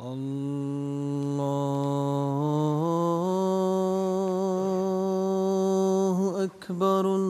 الله أكبر الله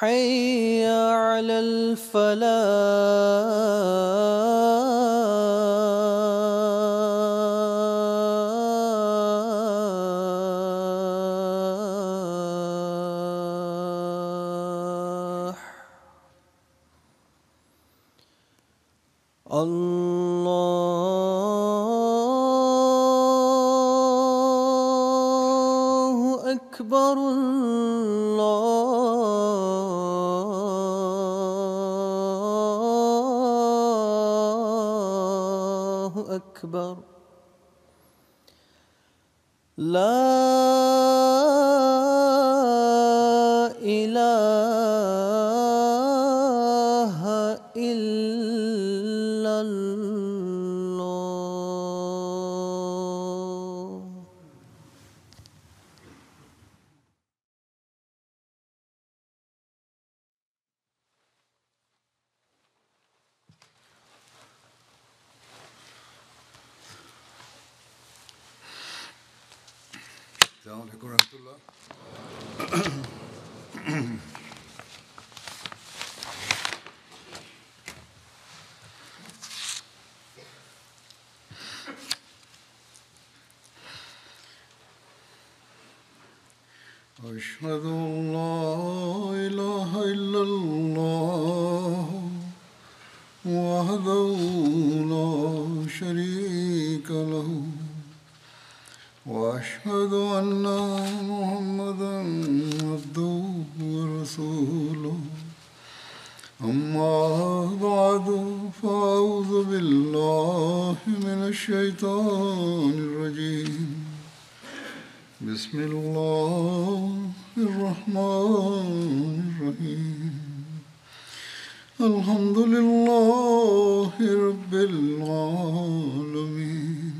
حي على الفلاح أن محمدا عبده ورسوله أما بعد فأعوذ بالله من الشيطان الرجيم بسم الله الرحمن الرحيم الحمد لله رب العالمين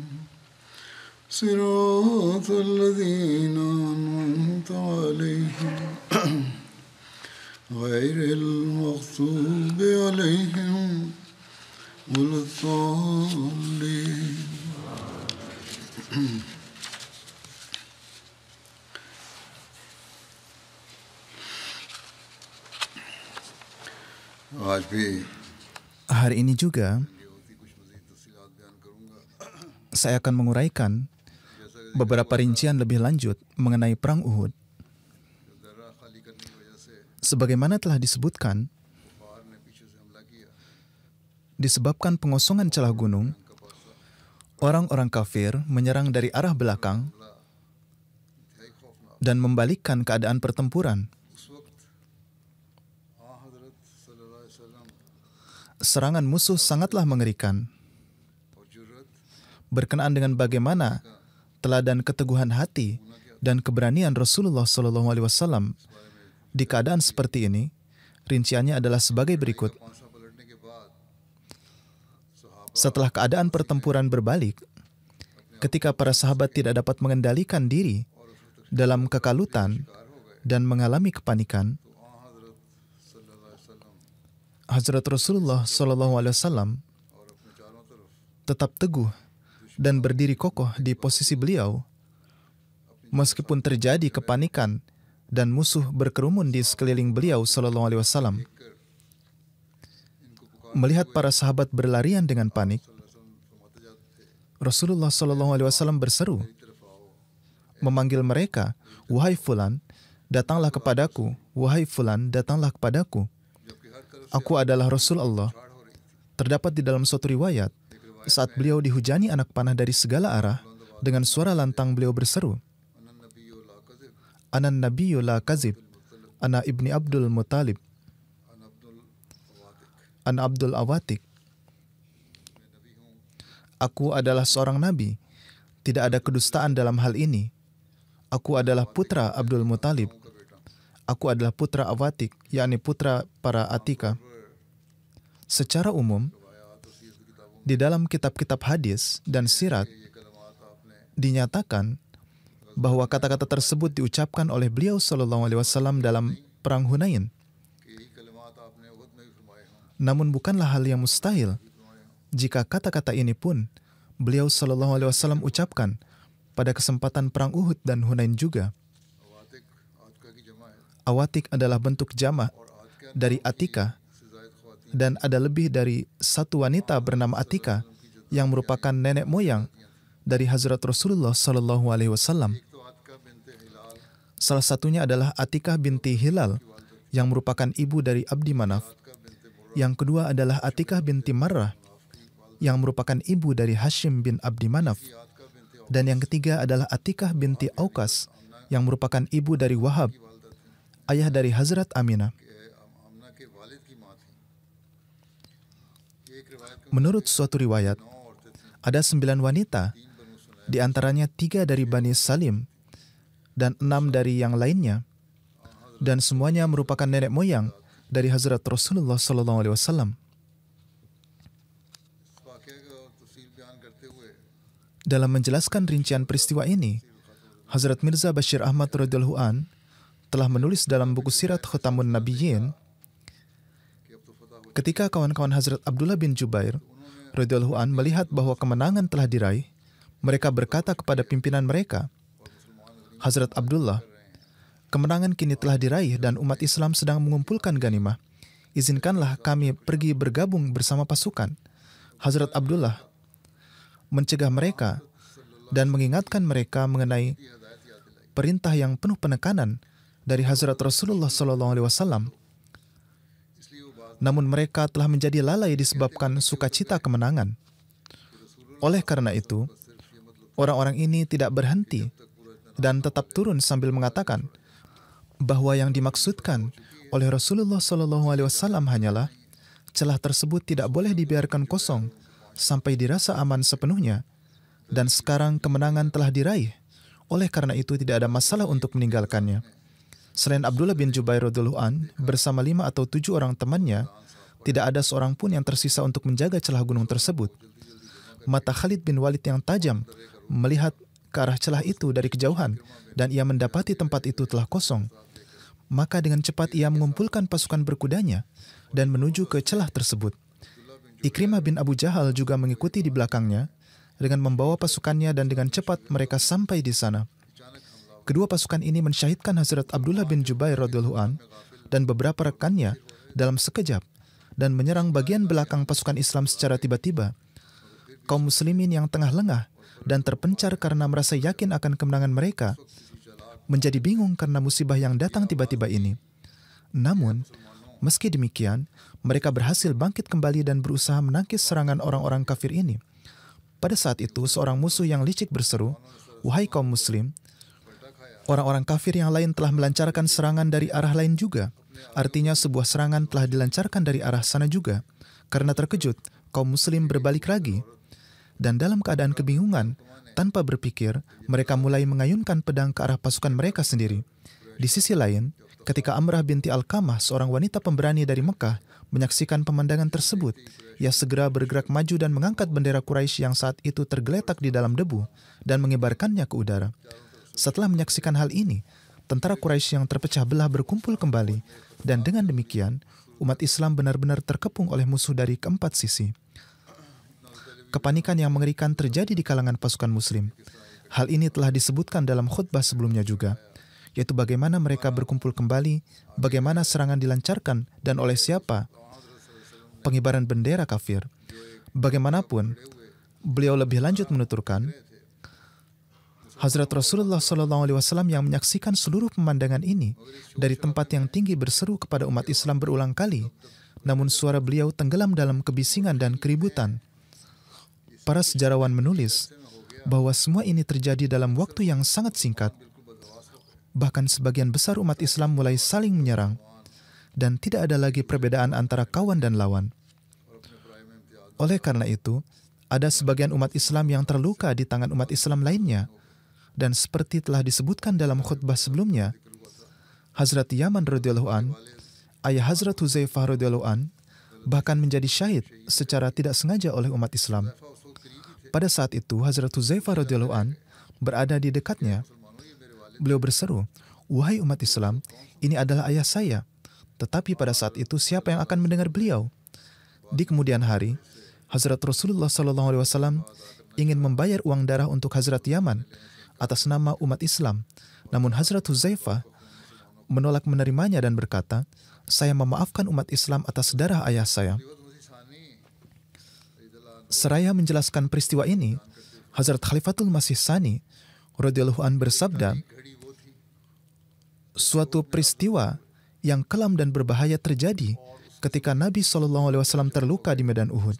صراط الذين أنعمت عليهم غير المغضوب عليهم ولا الضالين Hari ini juga saya akan menguraikan beberapa rincian lebih lanjut mengenai Perang Uhud. Sebagaimana telah disebutkan, disebabkan pengosongan celah gunung, orang-orang kafir menyerang dari arah belakang dan membalikkan keadaan pertempuran. Serangan musuh sangatlah mengerikan berkenaan dengan bagaimana teladan keteguhan hati dan keberanian Rasulullah Shallallahu Alaihi Wasallam di keadaan seperti ini, rinciannya adalah sebagai berikut. Setelah keadaan pertempuran berbalik, ketika para sahabat tidak dapat mengendalikan diri dalam kekalutan dan mengalami kepanikan, Hazrat Rasulullah Shallallahu Alaihi Wasallam tetap teguh dan berdiri kokoh di posisi beliau, meskipun terjadi kepanikan dan musuh berkerumun di sekeliling beliau sallallahu Alaihi Wasallam. Melihat para sahabat berlarian dengan panik, Rasulullah sallallahu Alaihi Wasallam berseru, memanggil mereka, wahai Fulan, datanglah kepadaku, wahai Fulan, datanglah kepadaku. Aku adalah Rasulullah." Terdapat di dalam suatu riwayat, saat beliau dihujani anak panah dari segala arah, dengan suara lantang beliau berseru, Anan Yola Kazib, Ana Ibni Abdul Muttalib, Ana Abdul Awatik, Aku adalah seorang nabi, tidak ada kedustaan dalam hal ini. Aku adalah putra Abdul Muttalib. Aku adalah putra Awatik, yakni putra para Atika. Secara umum, di dalam kitab-kitab hadis dan sirat dinyatakan bahwa kata-kata tersebut diucapkan oleh beliau Shallallahu Alaihi Wasallam dalam perang Hunain. Namun bukanlah hal yang mustahil jika kata-kata ini pun beliau Shallallahu Alaihi Wasallam ucapkan pada kesempatan perang Uhud dan Hunain juga. Awatik adalah bentuk jamah dari atika dan ada lebih dari satu wanita bernama Atika yang merupakan nenek moyang dari Hazrat Rasulullah Sallallahu Alaihi Wasallam. Salah satunya adalah Atikah binti Hilal yang merupakan ibu dari Abdi Manaf. Yang kedua adalah Atikah binti Marrah yang merupakan ibu dari Hashim bin Abdi Manaf. Dan yang ketiga adalah Atikah binti Aukas yang merupakan ibu dari Wahab, ayah dari Hazrat Aminah. Menurut suatu riwayat, ada sembilan wanita, di antaranya tiga dari Bani Salim dan enam dari yang lainnya, dan semuanya merupakan nenek moyang dari Hazrat Rasulullah Sallallahu Alaihi Wasallam. Dalam menjelaskan rincian peristiwa ini, Hazrat Mirza Bashir Ahmad radhiyallahu an telah menulis dalam buku Sirat Khutamun Nabiyyin Ketika kawan-kawan Hazrat Abdullah bin Jubair radhiyallahu an melihat bahwa kemenangan telah diraih, mereka berkata kepada pimpinan mereka, Hazrat Abdullah, kemenangan kini telah diraih dan umat Islam sedang mengumpulkan ganimah. Izinkanlah kami pergi bergabung bersama pasukan. Hazrat Abdullah mencegah mereka dan mengingatkan mereka mengenai perintah yang penuh penekanan dari Hazrat Rasulullah Alaihi Wasallam namun mereka telah menjadi lalai disebabkan sukacita kemenangan. Oleh karena itu, orang-orang ini tidak berhenti dan tetap turun sambil mengatakan bahwa yang dimaksudkan oleh Rasulullah Shallallahu Alaihi Wasallam hanyalah celah tersebut tidak boleh dibiarkan kosong sampai dirasa aman sepenuhnya. Dan sekarang kemenangan telah diraih. Oleh karena itu tidak ada masalah untuk meninggalkannya. Selain Abdullah bin Jubair an bersama lima atau tujuh orang temannya, tidak ada seorang pun yang tersisa untuk menjaga celah gunung tersebut. Mata Khalid bin Walid yang tajam melihat ke arah celah itu dari kejauhan, dan ia mendapati tempat itu telah kosong. Maka dengan cepat ia mengumpulkan pasukan berkudanya dan menuju ke celah tersebut. Ikrimah bin Abu Jahal juga mengikuti di belakangnya dengan membawa pasukannya dan dengan cepat mereka sampai di sana. Kedua pasukan ini mensyahidkan Hazrat Abdullah bin Jubair radhiyallahu an dan beberapa rekannya dalam sekejap dan menyerang bagian belakang pasukan Islam secara tiba-tiba. Kaum muslimin yang tengah lengah dan terpencar karena merasa yakin akan kemenangan mereka menjadi bingung karena musibah yang datang tiba-tiba ini. Namun, meski demikian, mereka berhasil bangkit kembali dan berusaha menangkis serangan orang-orang kafir ini. Pada saat itu, seorang musuh yang licik berseru, "Wahai kaum muslim, orang-orang kafir yang lain telah melancarkan serangan dari arah lain juga. Artinya sebuah serangan telah dilancarkan dari arah sana juga. Karena terkejut, kaum muslim berbalik lagi. Dan dalam keadaan kebingungan, tanpa berpikir, mereka mulai mengayunkan pedang ke arah pasukan mereka sendiri. Di sisi lain, ketika Amrah binti Al-Kamah, seorang wanita pemberani dari Mekah, menyaksikan pemandangan tersebut, ia segera bergerak maju dan mengangkat bendera Quraisy yang saat itu tergeletak di dalam debu dan mengibarkannya ke udara. Setelah menyaksikan hal ini, tentara Quraisy yang terpecah belah berkumpul kembali, dan dengan demikian, umat Islam benar-benar terkepung oleh musuh dari keempat sisi. Kepanikan yang mengerikan terjadi di kalangan pasukan Muslim. Hal ini telah disebutkan dalam khutbah sebelumnya juga, yaitu bagaimana mereka berkumpul kembali, bagaimana serangan dilancarkan, dan oleh siapa. Pengibaran bendera kafir. Bagaimanapun, beliau lebih lanjut menuturkan, Hazrat Rasulullah SAW yang menyaksikan seluruh pemandangan ini dari tempat yang tinggi berseru kepada umat Islam berulang kali, namun suara beliau tenggelam dalam kebisingan dan keributan. Para sejarawan menulis bahwa semua ini terjadi dalam waktu yang sangat singkat. Bahkan sebagian besar umat Islam mulai saling menyerang dan tidak ada lagi perbedaan antara kawan dan lawan. Oleh karena itu, ada sebagian umat Islam yang terluka di tangan umat Islam lainnya dan seperti telah disebutkan dalam khutbah sebelumnya, Hazrat Yaman radhiyallahu an, ayah Hazrat Huzaifah radhiyallahu an, bahkan menjadi syahid secara tidak sengaja oleh umat Islam. Pada saat itu, Hazrat Huzaifah radhiyallahu an berada di dekatnya. Beliau berseru, "Wahai umat Islam, ini adalah ayah saya." Tetapi pada saat itu siapa yang akan mendengar beliau? Di kemudian hari, Hazrat Rasulullah SAW ingin membayar uang darah untuk Hazrat Yaman atas nama umat Islam. Namun Hazrat Huzaifah menolak menerimanya dan berkata, saya memaafkan umat Islam atas darah ayah saya. Seraya menjelaskan peristiwa ini, Hazrat Khalifatul Masih Sani radhiyallahu an bersabda, suatu peristiwa yang kelam dan berbahaya terjadi ketika Nabi Shallallahu alaihi wasallam terluka di medan Uhud.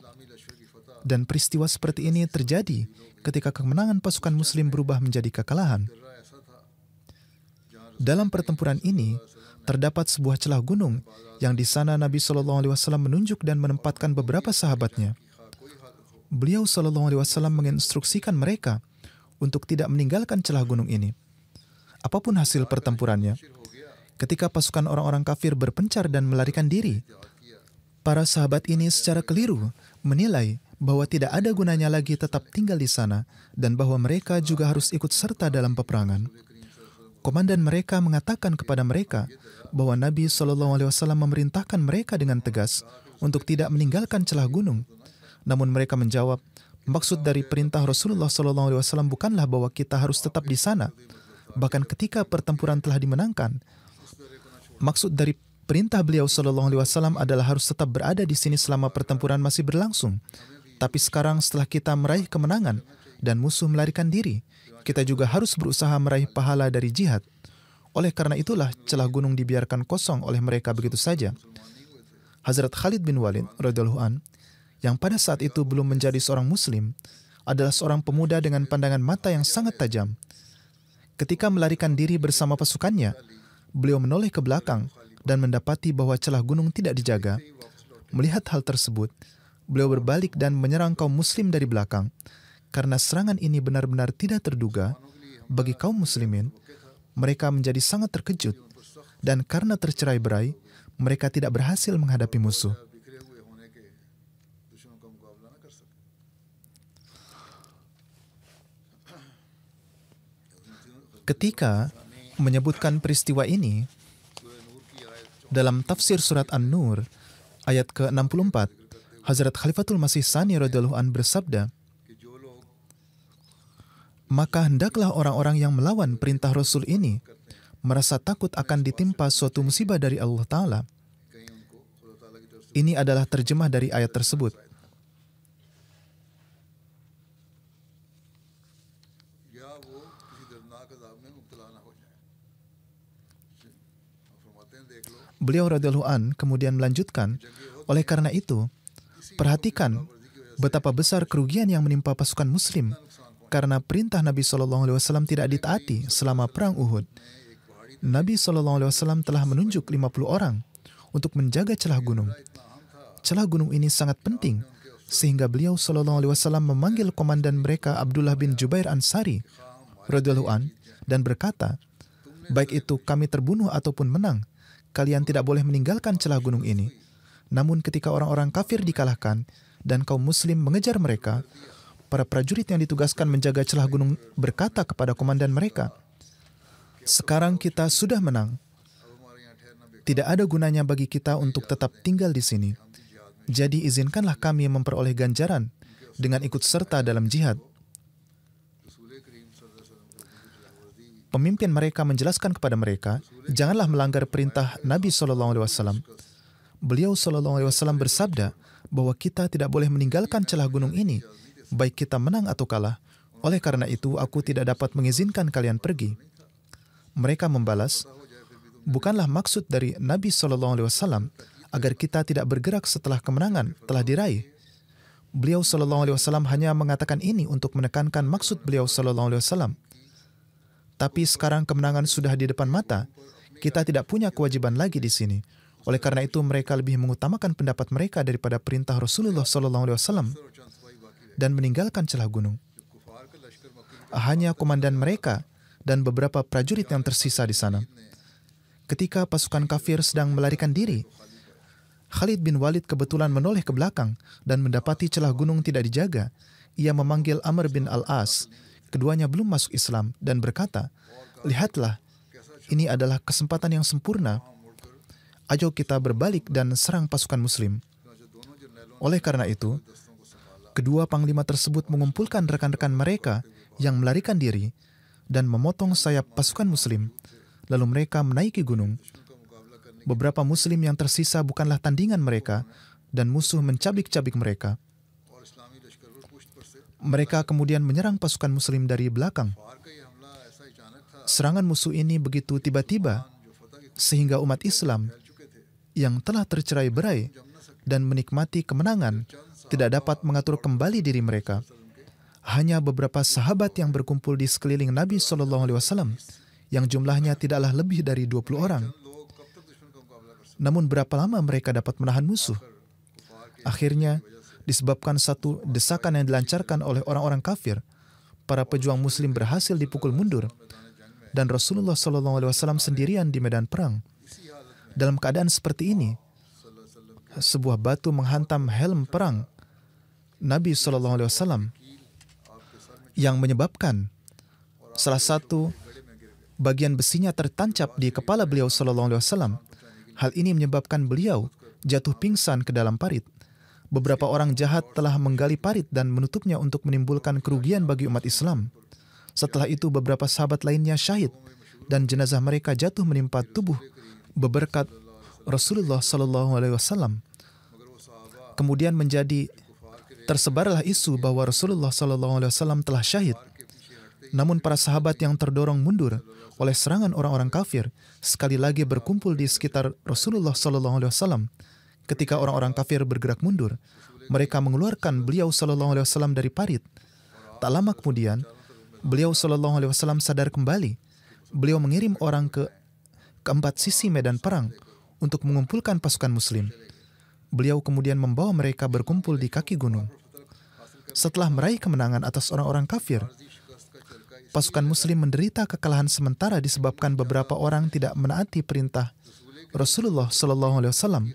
Dan peristiwa seperti ini terjadi ketika kemenangan pasukan muslim berubah menjadi kekalahan. Dalam pertempuran ini, terdapat sebuah celah gunung yang di sana Nabi Shallallahu Alaihi Wasallam menunjuk dan menempatkan beberapa sahabatnya. Beliau Shallallahu Alaihi Wasallam menginstruksikan mereka untuk tidak meninggalkan celah gunung ini. Apapun hasil pertempurannya, ketika pasukan orang-orang kafir berpencar dan melarikan diri, para sahabat ini secara keliru menilai bahwa tidak ada gunanya lagi tetap tinggal di sana dan bahwa mereka juga harus ikut serta dalam peperangan. Komandan mereka mengatakan kepada mereka bahwa Nabi Shallallahu Alaihi Wasallam memerintahkan mereka dengan tegas untuk tidak meninggalkan celah gunung. Namun mereka menjawab, maksud dari perintah Rasulullah Shallallahu Alaihi Wasallam bukanlah bahwa kita harus tetap di sana, bahkan ketika pertempuran telah dimenangkan. Maksud dari perintah beliau Shallallahu Alaihi Wasallam adalah harus tetap berada di sini selama pertempuran masih berlangsung. Tapi sekarang setelah kita meraih kemenangan dan musuh melarikan diri, kita juga harus berusaha meraih pahala dari jihad. Oleh karena itulah celah gunung dibiarkan kosong oleh mereka begitu saja. Hazrat Khalid bin Walid radhiyallahu an yang pada saat itu belum menjadi seorang muslim adalah seorang pemuda dengan pandangan mata yang sangat tajam. Ketika melarikan diri bersama pasukannya, beliau menoleh ke belakang dan mendapati bahwa celah gunung tidak dijaga. Melihat hal tersebut, beliau berbalik dan menyerang kaum muslim dari belakang. Karena serangan ini benar-benar tidak terduga, bagi kaum muslimin, mereka menjadi sangat terkejut. Dan karena tercerai berai, mereka tidak berhasil menghadapi musuh. Ketika menyebutkan peristiwa ini, dalam tafsir surat An-Nur, ayat ke-64, Hazrat Khalifatul Masih Sani an bersabda, maka hendaklah orang-orang yang melawan perintah Rasul ini merasa takut akan ditimpa suatu musibah dari Allah Ta'ala. Ini adalah terjemah dari ayat tersebut. Beliau radhiyallahu an kemudian melanjutkan, oleh karena itu, Perhatikan betapa besar kerugian yang menimpa pasukan Muslim karena perintah Nabi Shallallahu Alaihi Wasallam tidak ditaati selama perang Uhud. Nabi Shallallahu Alaihi Wasallam telah menunjuk 50 orang untuk menjaga celah gunung. Celah gunung ini sangat penting sehingga beliau Shallallahu Alaihi Wasallam memanggil komandan mereka Abdullah bin Jubair Ansari Radhiallahu an dan berkata, baik itu kami terbunuh ataupun menang, kalian tidak boleh meninggalkan celah gunung ini. Namun ketika orang-orang kafir dikalahkan dan kaum muslim mengejar mereka, para prajurit yang ditugaskan menjaga celah gunung berkata kepada komandan mereka, "Sekarang kita sudah menang. Tidak ada gunanya bagi kita untuk tetap tinggal di sini. Jadi izinkanlah kami memperoleh ganjaran dengan ikut serta dalam jihad." pemimpin mereka menjelaskan kepada mereka, janganlah melanggar perintah Nabi Shallallahu Alaihi Wasallam beliau Shallallahu Alaihi Wasallam bersabda bahwa kita tidak boleh meninggalkan celah gunung ini, baik kita menang atau kalah. Oleh karena itu, aku tidak dapat mengizinkan kalian pergi. Mereka membalas, bukanlah maksud dari Nabi Shallallahu Alaihi Wasallam agar kita tidak bergerak setelah kemenangan telah diraih. Beliau Shallallahu Alaihi Wasallam hanya mengatakan ini untuk menekankan maksud beliau Shallallahu Alaihi Wasallam. Tapi sekarang kemenangan sudah di depan mata, kita tidak punya kewajiban lagi di sini. Oleh karena itu, mereka lebih mengutamakan pendapat mereka daripada perintah Rasulullah SAW dan meninggalkan celah gunung. Hanya komandan mereka dan beberapa prajurit yang tersisa di sana. Ketika pasukan kafir sedang melarikan diri, Khalid bin Walid kebetulan menoleh ke belakang dan mendapati celah gunung tidak dijaga. Ia memanggil Amr bin Al-As. Keduanya belum masuk Islam dan berkata, Lihatlah, ini adalah kesempatan yang sempurna ayo kita berbalik dan serang pasukan muslim. Oleh karena itu, kedua panglima tersebut mengumpulkan rekan-rekan mereka yang melarikan diri dan memotong sayap pasukan muslim, lalu mereka menaiki gunung. Beberapa muslim yang tersisa bukanlah tandingan mereka, dan musuh mencabik-cabik mereka. Mereka kemudian menyerang pasukan muslim dari belakang. Serangan musuh ini begitu tiba-tiba, sehingga umat Islam yang telah tercerai berai dan menikmati kemenangan tidak dapat mengatur kembali diri mereka. Hanya beberapa sahabat yang berkumpul di sekeliling Nabi Shallallahu Alaihi Wasallam yang jumlahnya tidaklah lebih dari 20 orang. Namun berapa lama mereka dapat menahan musuh? Akhirnya, disebabkan satu desakan yang dilancarkan oleh orang-orang kafir, para pejuang muslim berhasil dipukul mundur dan Rasulullah SAW sendirian di medan perang dalam keadaan seperti ini, sebuah batu menghantam helm perang Nabi Shallallahu Alaihi Wasallam yang menyebabkan salah satu bagian besinya tertancap di kepala beliau Shallallahu Alaihi Wasallam. Hal ini menyebabkan beliau jatuh pingsan ke dalam parit. Beberapa orang jahat telah menggali parit dan menutupnya untuk menimbulkan kerugian bagi umat Islam. Setelah itu beberapa sahabat lainnya syahid dan jenazah mereka jatuh menimpa tubuh beberkat Rasulullah Shallallahu Alaihi Wasallam. Kemudian menjadi tersebarlah isu bahwa Rasulullah Shallallahu Alaihi Wasallam telah syahid. Namun para sahabat yang terdorong mundur oleh serangan orang-orang kafir sekali lagi berkumpul di sekitar Rasulullah Shallallahu Alaihi Wasallam. Ketika orang-orang kafir bergerak mundur, mereka mengeluarkan beliau Shallallahu Alaihi Wasallam dari parit. Tak lama kemudian, beliau Shallallahu Alaihi Wasallam sadar kembali. Beliau mengirim orang ke keempat sisi medan perang untuk mengumpulkan pasukan Muslim. Beliau kemudian membawa mereka berkumpul di kaki gunung. Setelah meraih kemenangan atas orang-orang kafir, pasukan Muslim menderita kekalahan sementara disebabkan beberapa orang tidak menaati perintah Rasulullah Shallallahu Alaihi Wasallam.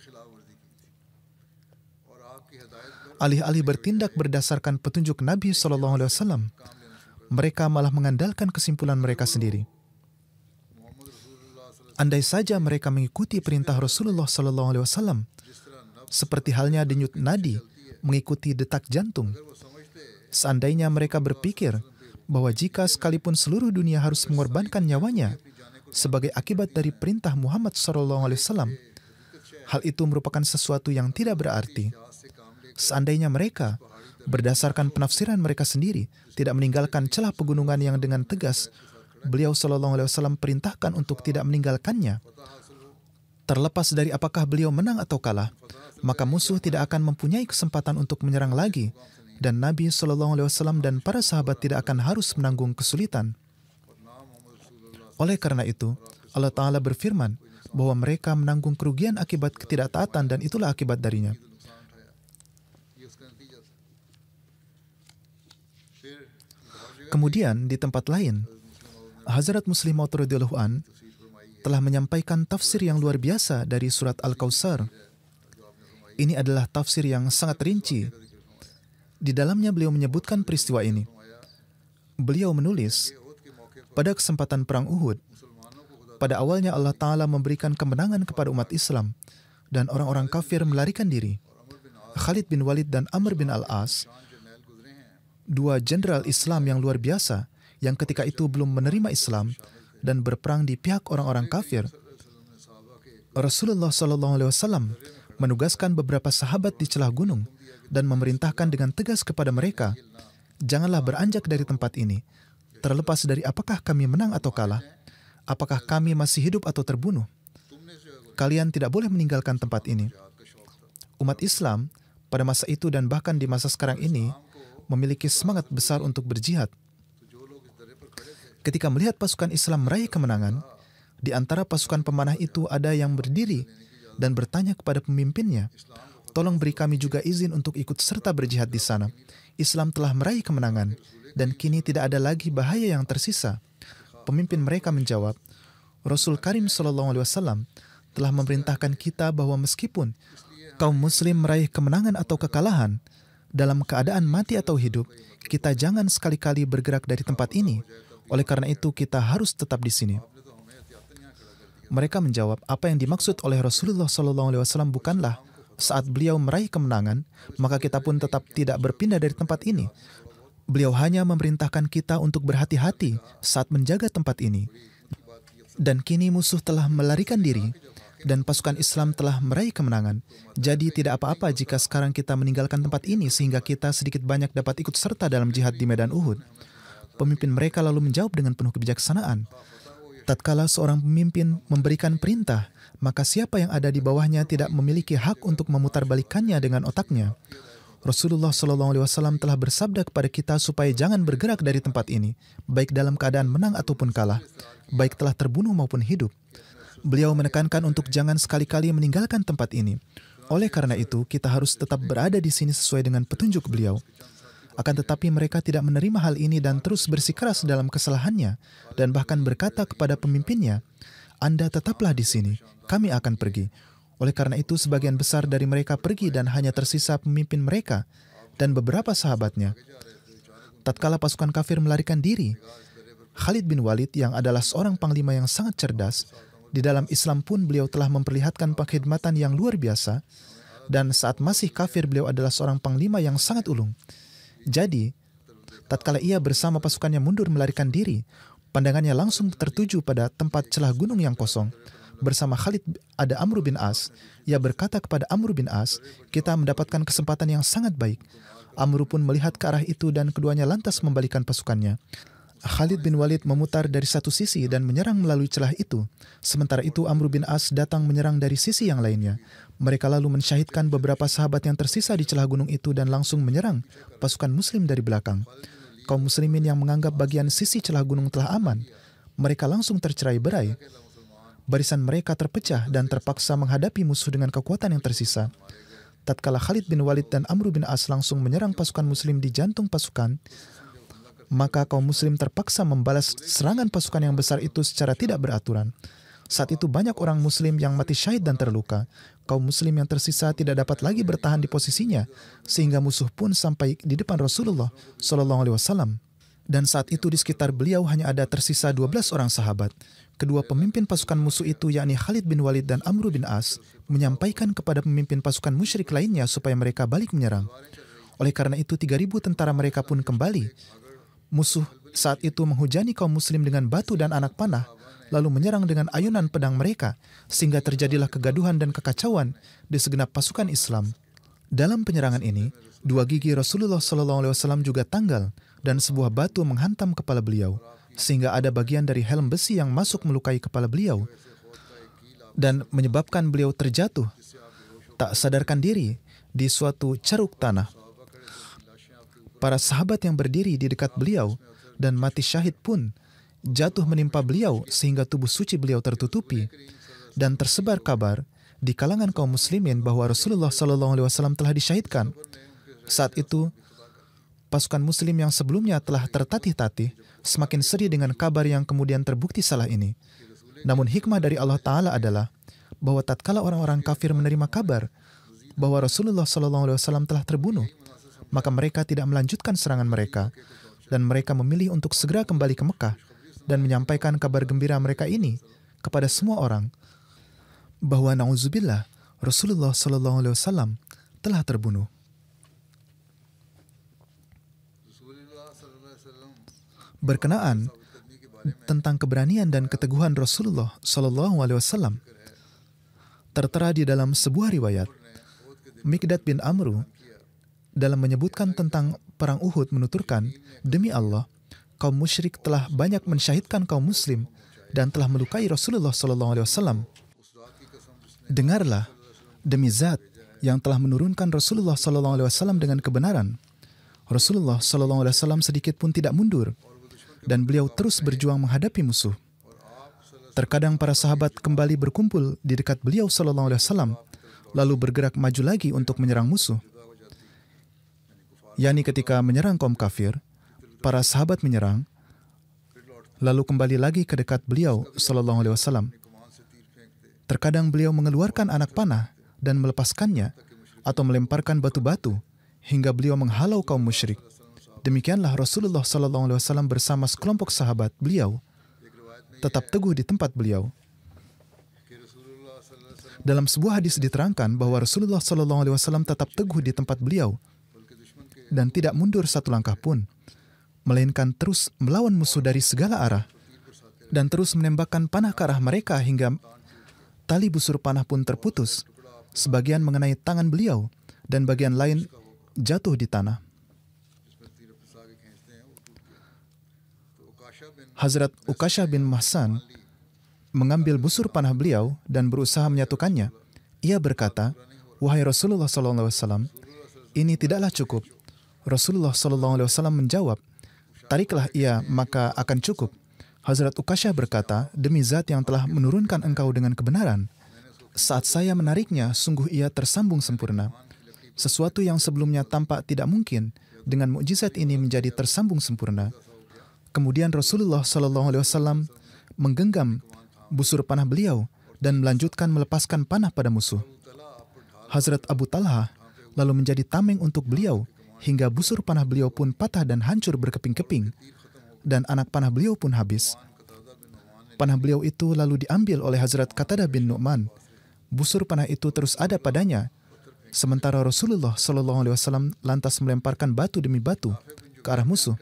Alih-alih bertindak berdasarkan petunjuk Nabi Shallallahu Alaihi Wasallam, mereka malah mengandalkan kesimpulan mereka sendiri. Andai saja mereka mengikuti perintah Rasulullah Sallallahu Alaihi Wasallam, seperti halnya denyut nadi mengikuti detak jantung. Seandainya mereka berpikir bahwa jika sekalipun seluruh dunia harus mengorbankan nyawanya sebagai akibat dari perintah Muhammad Sallallahu Alaihi Wasallam, hal itu merupakan sesuatu yang tidak berarti. Seandainya mereka, berdasarkan penafsiran mereka sendiri, tidak meninggalkan celah pegunungan yang dengan tegas beliau Shallallahu Alaihi Wasallam perintahkan untuk tidak meninggalkannya. Terlepas dari apakah beliau menang atau kalah, maka musuh tidak akan mempunyai kesempatan untuk menyerang lagi, dan Nabi Shallallahu Alaihi Wasallam dan para sahabat tidak akan harus menanggung kesulitan. Oleh karena itu, Allah Ta'ala berfirman bahwa mereka menanggung kerugian akibat ketidaktaatan dan itulah akibat darinya. Kemudian di tempat lain, Hazrat Muslim Maturidullah an telah menyampaikan tafsir yang luar biasa dari surat Al-Kausar. Ini adalah tafsir yang sangat rinci. Di dalamnya beliau menyebutkan peristiwa ini. Beliau menulis, pada kesempatan Perang Uhud, pada awalnya Allah Ta'ala memberikan kemenangan kepada umat Islam dan orang-orang kafir melarikan diri. Khalid bin Walid dan Amr bin Al-As, dua jenderal Islam yang luar biasa, yang ketika itu belum menerima Islam dan berperang di pihak orang-orang kafir. Rasulullah SAW Alaihi Wasallam menugaskan beberapa sahabat di celah gunung dan memerintahkan dengan tegas kepada mereka, janganlah beranjak dari tempat ini, terlepas dari apakah kami menang atau kalah, apakah kami masih hidup atau terbunuh. Kalian tidak boleh meninggalkan tempat ini. Umat Islam pada masa itu dan bahkan di masa sekarang ini memiliki semangat besar untuk berjihad – Ketika melihat pasukan Islam meraih kemenangan, di antara pasukan pemanah itu ada yang berdiri dan bertanya kepada pemimpinnya, tolong beri kami juga izin untuk ikut serta berjihad di sana. Islam telah meraih kemenangan, dan kini tidak ada lagi bahaya yang tersisa. Pemimpin mereka menjawab, Rasul Karim Shallallahu Alaihi Wasallam telah memerintahkan kita bahwa meskipun kaum Muslim meraih kemenangan atau kekalahan dalam keadaan mati atau hidup, kita jangan sekali-kali bergerak dari tempat ini oleh karena itu, kita harus tetap di sini. Mereka menjawab, apa yang dimaksud oleh Rasulullah SAW bukanlah saat beliau meraih kemenangan, maka kita pun tetap tidak berpindah dari tempat ini. Beliau hanya memerintahkan kita untuk berhati-hati saat menjaga tempat ini. Dan kini musuh telah melarikan diri, dan pasukan Islam telah meraih kemenangan. Jadi tidak apa-apa jika sekarang kita meninggalkan tempat ini sehingga kita sedikit banyak dapat ikut serta dalam jihad di medan Uhud. Pemimpin mereka lalu menjawab dengan penuh kebijaksanaan. Tatkala seorang pemimpin memberikan perintah, maka siapa yang ada di bawahnya tidak memiliki hak untuk memutarbalikannya dengan otaknya. Rasulullah Shallallahu Alaihi Wasallam telah bersabda kepada kita supaya jangan bergerak dari tempat ini, baik dalam keadaan menang ataupun kalah, baik telah terbunuh maupun hidup. Beliau menekankan untuk jangan sekali-kali meninggalkan tempat ini. Oleh karena itu, kita harus tetap berada di sini sesuai dengan petunjuk beliau. Akan tetapi mereka tidak menerima hal ini dan terus bersikeras dalam kesalahannya dan bahkan berkata kepada pemimpinnya, "Anda tetaplah di sini, kami akan pergi." Oleh karena itu, sebagian besar dari mereka pergi dan hanya tersisa pemimpin mereka dan beberapa sahabatnya. Tatkala pasukan kafir melarikan diri, Khalid bin Walid yang adalah seorang panglima yang sangat cerdas, di dalam Islam pun beliau telah memperlihatkan pengkhidmatan yang luar biasa, dan saat masih kafir beliau adalah seorang panglima yang sangat ulung. Jadi, tatkala ia bersama pasukannya mundur melarikan diri, pandangannya langsung tertuju pada tempat celah gunung yang kosong. Bersama Khalid ada Amr bin As. Ia berkata kepada Amr bin As, kita mendapatkan kesempatan yang sangat baik. Amr pun melihat ke arah itu dan keduanya lantas membalikan pasukannya. Khalid bin Walid memutar dari satu sisi dan menyerang melalui celah itu. Sementara itu Amr bin As datang menyerang dari sisi yang lainnya. Mereka lalu mensyahidkan beberapa sahabat yang tersisa di celah gunung itu dan langsung menyerang pasukan muslim dari belakang. Kaum muslimin yang menganggap bagian sisi celah gunung telah aman, mereka langsung tercerai berai. Barisan mereka terpecah dan terpaksa menghadapi musuh dengan kekuatan yang tersisa. Tatkala Khalid bin Walid dan Amr bin As langsung menyerang pasukan muslim di jantung pasukan, maka kaum muslim terpaksa membalas serangan pasukan yang besar itu secara tidak beraturan. Saat itu banyak orang muslim yang mati syahid dan terluka kaum muslim yang tersisa tidak dapat lagi bertahan di posisinya, sehingga musuh pun sampai di depan Rasulullah Shallallahu Alaihi Wasallam. Dan saat itu di sekitar beliau hanya ada tersisa 12 orang sahabat. Kedua pemimpin pasukan musuh itu yakni Khalid bin Walid dan Amr bin As menyampaikan kepada pemimpin pasukan musyrik lainnya supaya mereka balik menyerang. Oleh karena itu 3000 tentara mereka pun kembali. Musuh saat itu menghujani kaum muslim dengan batu dan anak panah lalu menyerang dengan ayunan pedang mereka, sehingga terjadilah kegaduhan dan kekacauan di segenap pasukan Islam. Dalam penyerangan ini, dua gigi Rasulullah SAW juga tanggal dan sebuah batu menghantam kepala beliau, sehingga ada bagian dari helm besi yang masuk melukai kepala beliau dan menyebabkan beliau terjatuh. Tak sadarkan diri di suatu ceruk tanah. Para sahabat yang berdiri di dekat beliau dan mati syahid pun jatuh menimpa beliau sehingga tubuh suci beliau tertutupi dan tersebar kabar di kalangan kaum muslimin bahwa Rasulullah Shallallahu alaihi wasallam telah disyahidkan. Saat itu pasukan muslim yang sebelumnya telah tertatih-tatih semakin sedih dengan kabar yang kemudian terbukti salah ini. Namun hikmah dari Allah taala adalah bahwa tatkala orang-orang kafir menerima kabar bahwa Rasulullah Shallallahu alaihi wasallam telah terbunuh, maka mereka tidak melanjutkan serangan mereka dan mereka memilih untuk segera kembali ke Mekah dan menyampaikan kabar gembira mereka ini kepada semua orang bahwa nauzubillah Rasulullah Shallallahu Alaihi Wasallam telah terbunuh. Berkenaan tentang keberanian dan keteguhan Rasulullah Shallallahu Alaihi Wasallam tertera di dalam sebuah riwayat Mikdad bin Amru dalam menyebutkan tentang perang Uhud menuturkan demi Allah kaum musyrik telah banyak mensyahidkan kaum muslim dan telah melukai Rasulullah SAW. Dengarlah, demi zat yang telah menurunkan Rasulullah SAW dengan kebenaran. Rasulullah SAW Alaihi sedikit pun tidak mundur dan beliau terus berjuang menghadapi musuh. Terkadang para sahabat kembali berkumpul di dekat beliau SAW, lalu bergerak maju lagi untuk menyerang musuh. Yani ketika menyerang kaum kafir, para sahabat menyerang, lalu kembali lagi ke dekat beliau Sallallahu Alaihi Wasallam. Terkadang beliau mengeluarkan anak panah dan melepaskannya atau melemparkan batu-batu hingga beliau menghalau kaum musyrik. Demikianlah Rasulullah saw Alaihi Wasallam bersama sekelompok sahabat beliau tetap teguh di tempat beliau. Dalam sebuah hadis diterangkan bahwa Rasulullah saw Alaihi Wasallam tetap teguh di tempat beliau dan tidak mundur satu langkah pun melainkan terus melawan musuh dari segala arah dan terus menembakkan panah ke arah mereka hingga tali busur panah pun terputus, sebagian mengenai tangan beliau dan bagian lain jatuh di tanah. Hazrat Ukasha bin Mahsan mengambil busur panah beliau dan berusaha menyatukannya. Ia berkata, Wahai Rasulullah SAW, ini tidaklah cukup. Rasulullah SAW menjawab, Tariklah ia, maka akan cukup. Hazrat Ukasyah berkata, Demi zat yang telah menurunkan engkau dengan kebenaran, saat saya menariknya, sungguh ia tersambung sempurna. Sesuatu yang sebelumnya tampak tidak mungkin, dengan mukjizat ini menjadi tersambung sempurna. Kemudian Rasulullah Shallallahu Alaihi Wasallam menggenggam busur panah beliau dan melanjutkan melepaskan panah pada musuh. Hazrat Abu Talha lalu menjadi tameng untuk beliau hingga busur panah beliau pun patah dan hancur berkeping-keping, dan anak panah beliau pun habis. Panah beliau itu lalu diambil oleh Hazrat Qatada bin Nu'man. Busur panah itu terus ada padanya, sementara Rasulullah Shallallahu Alaihi Wasallam lantas melemparkan batu demi batu ke arah musuh.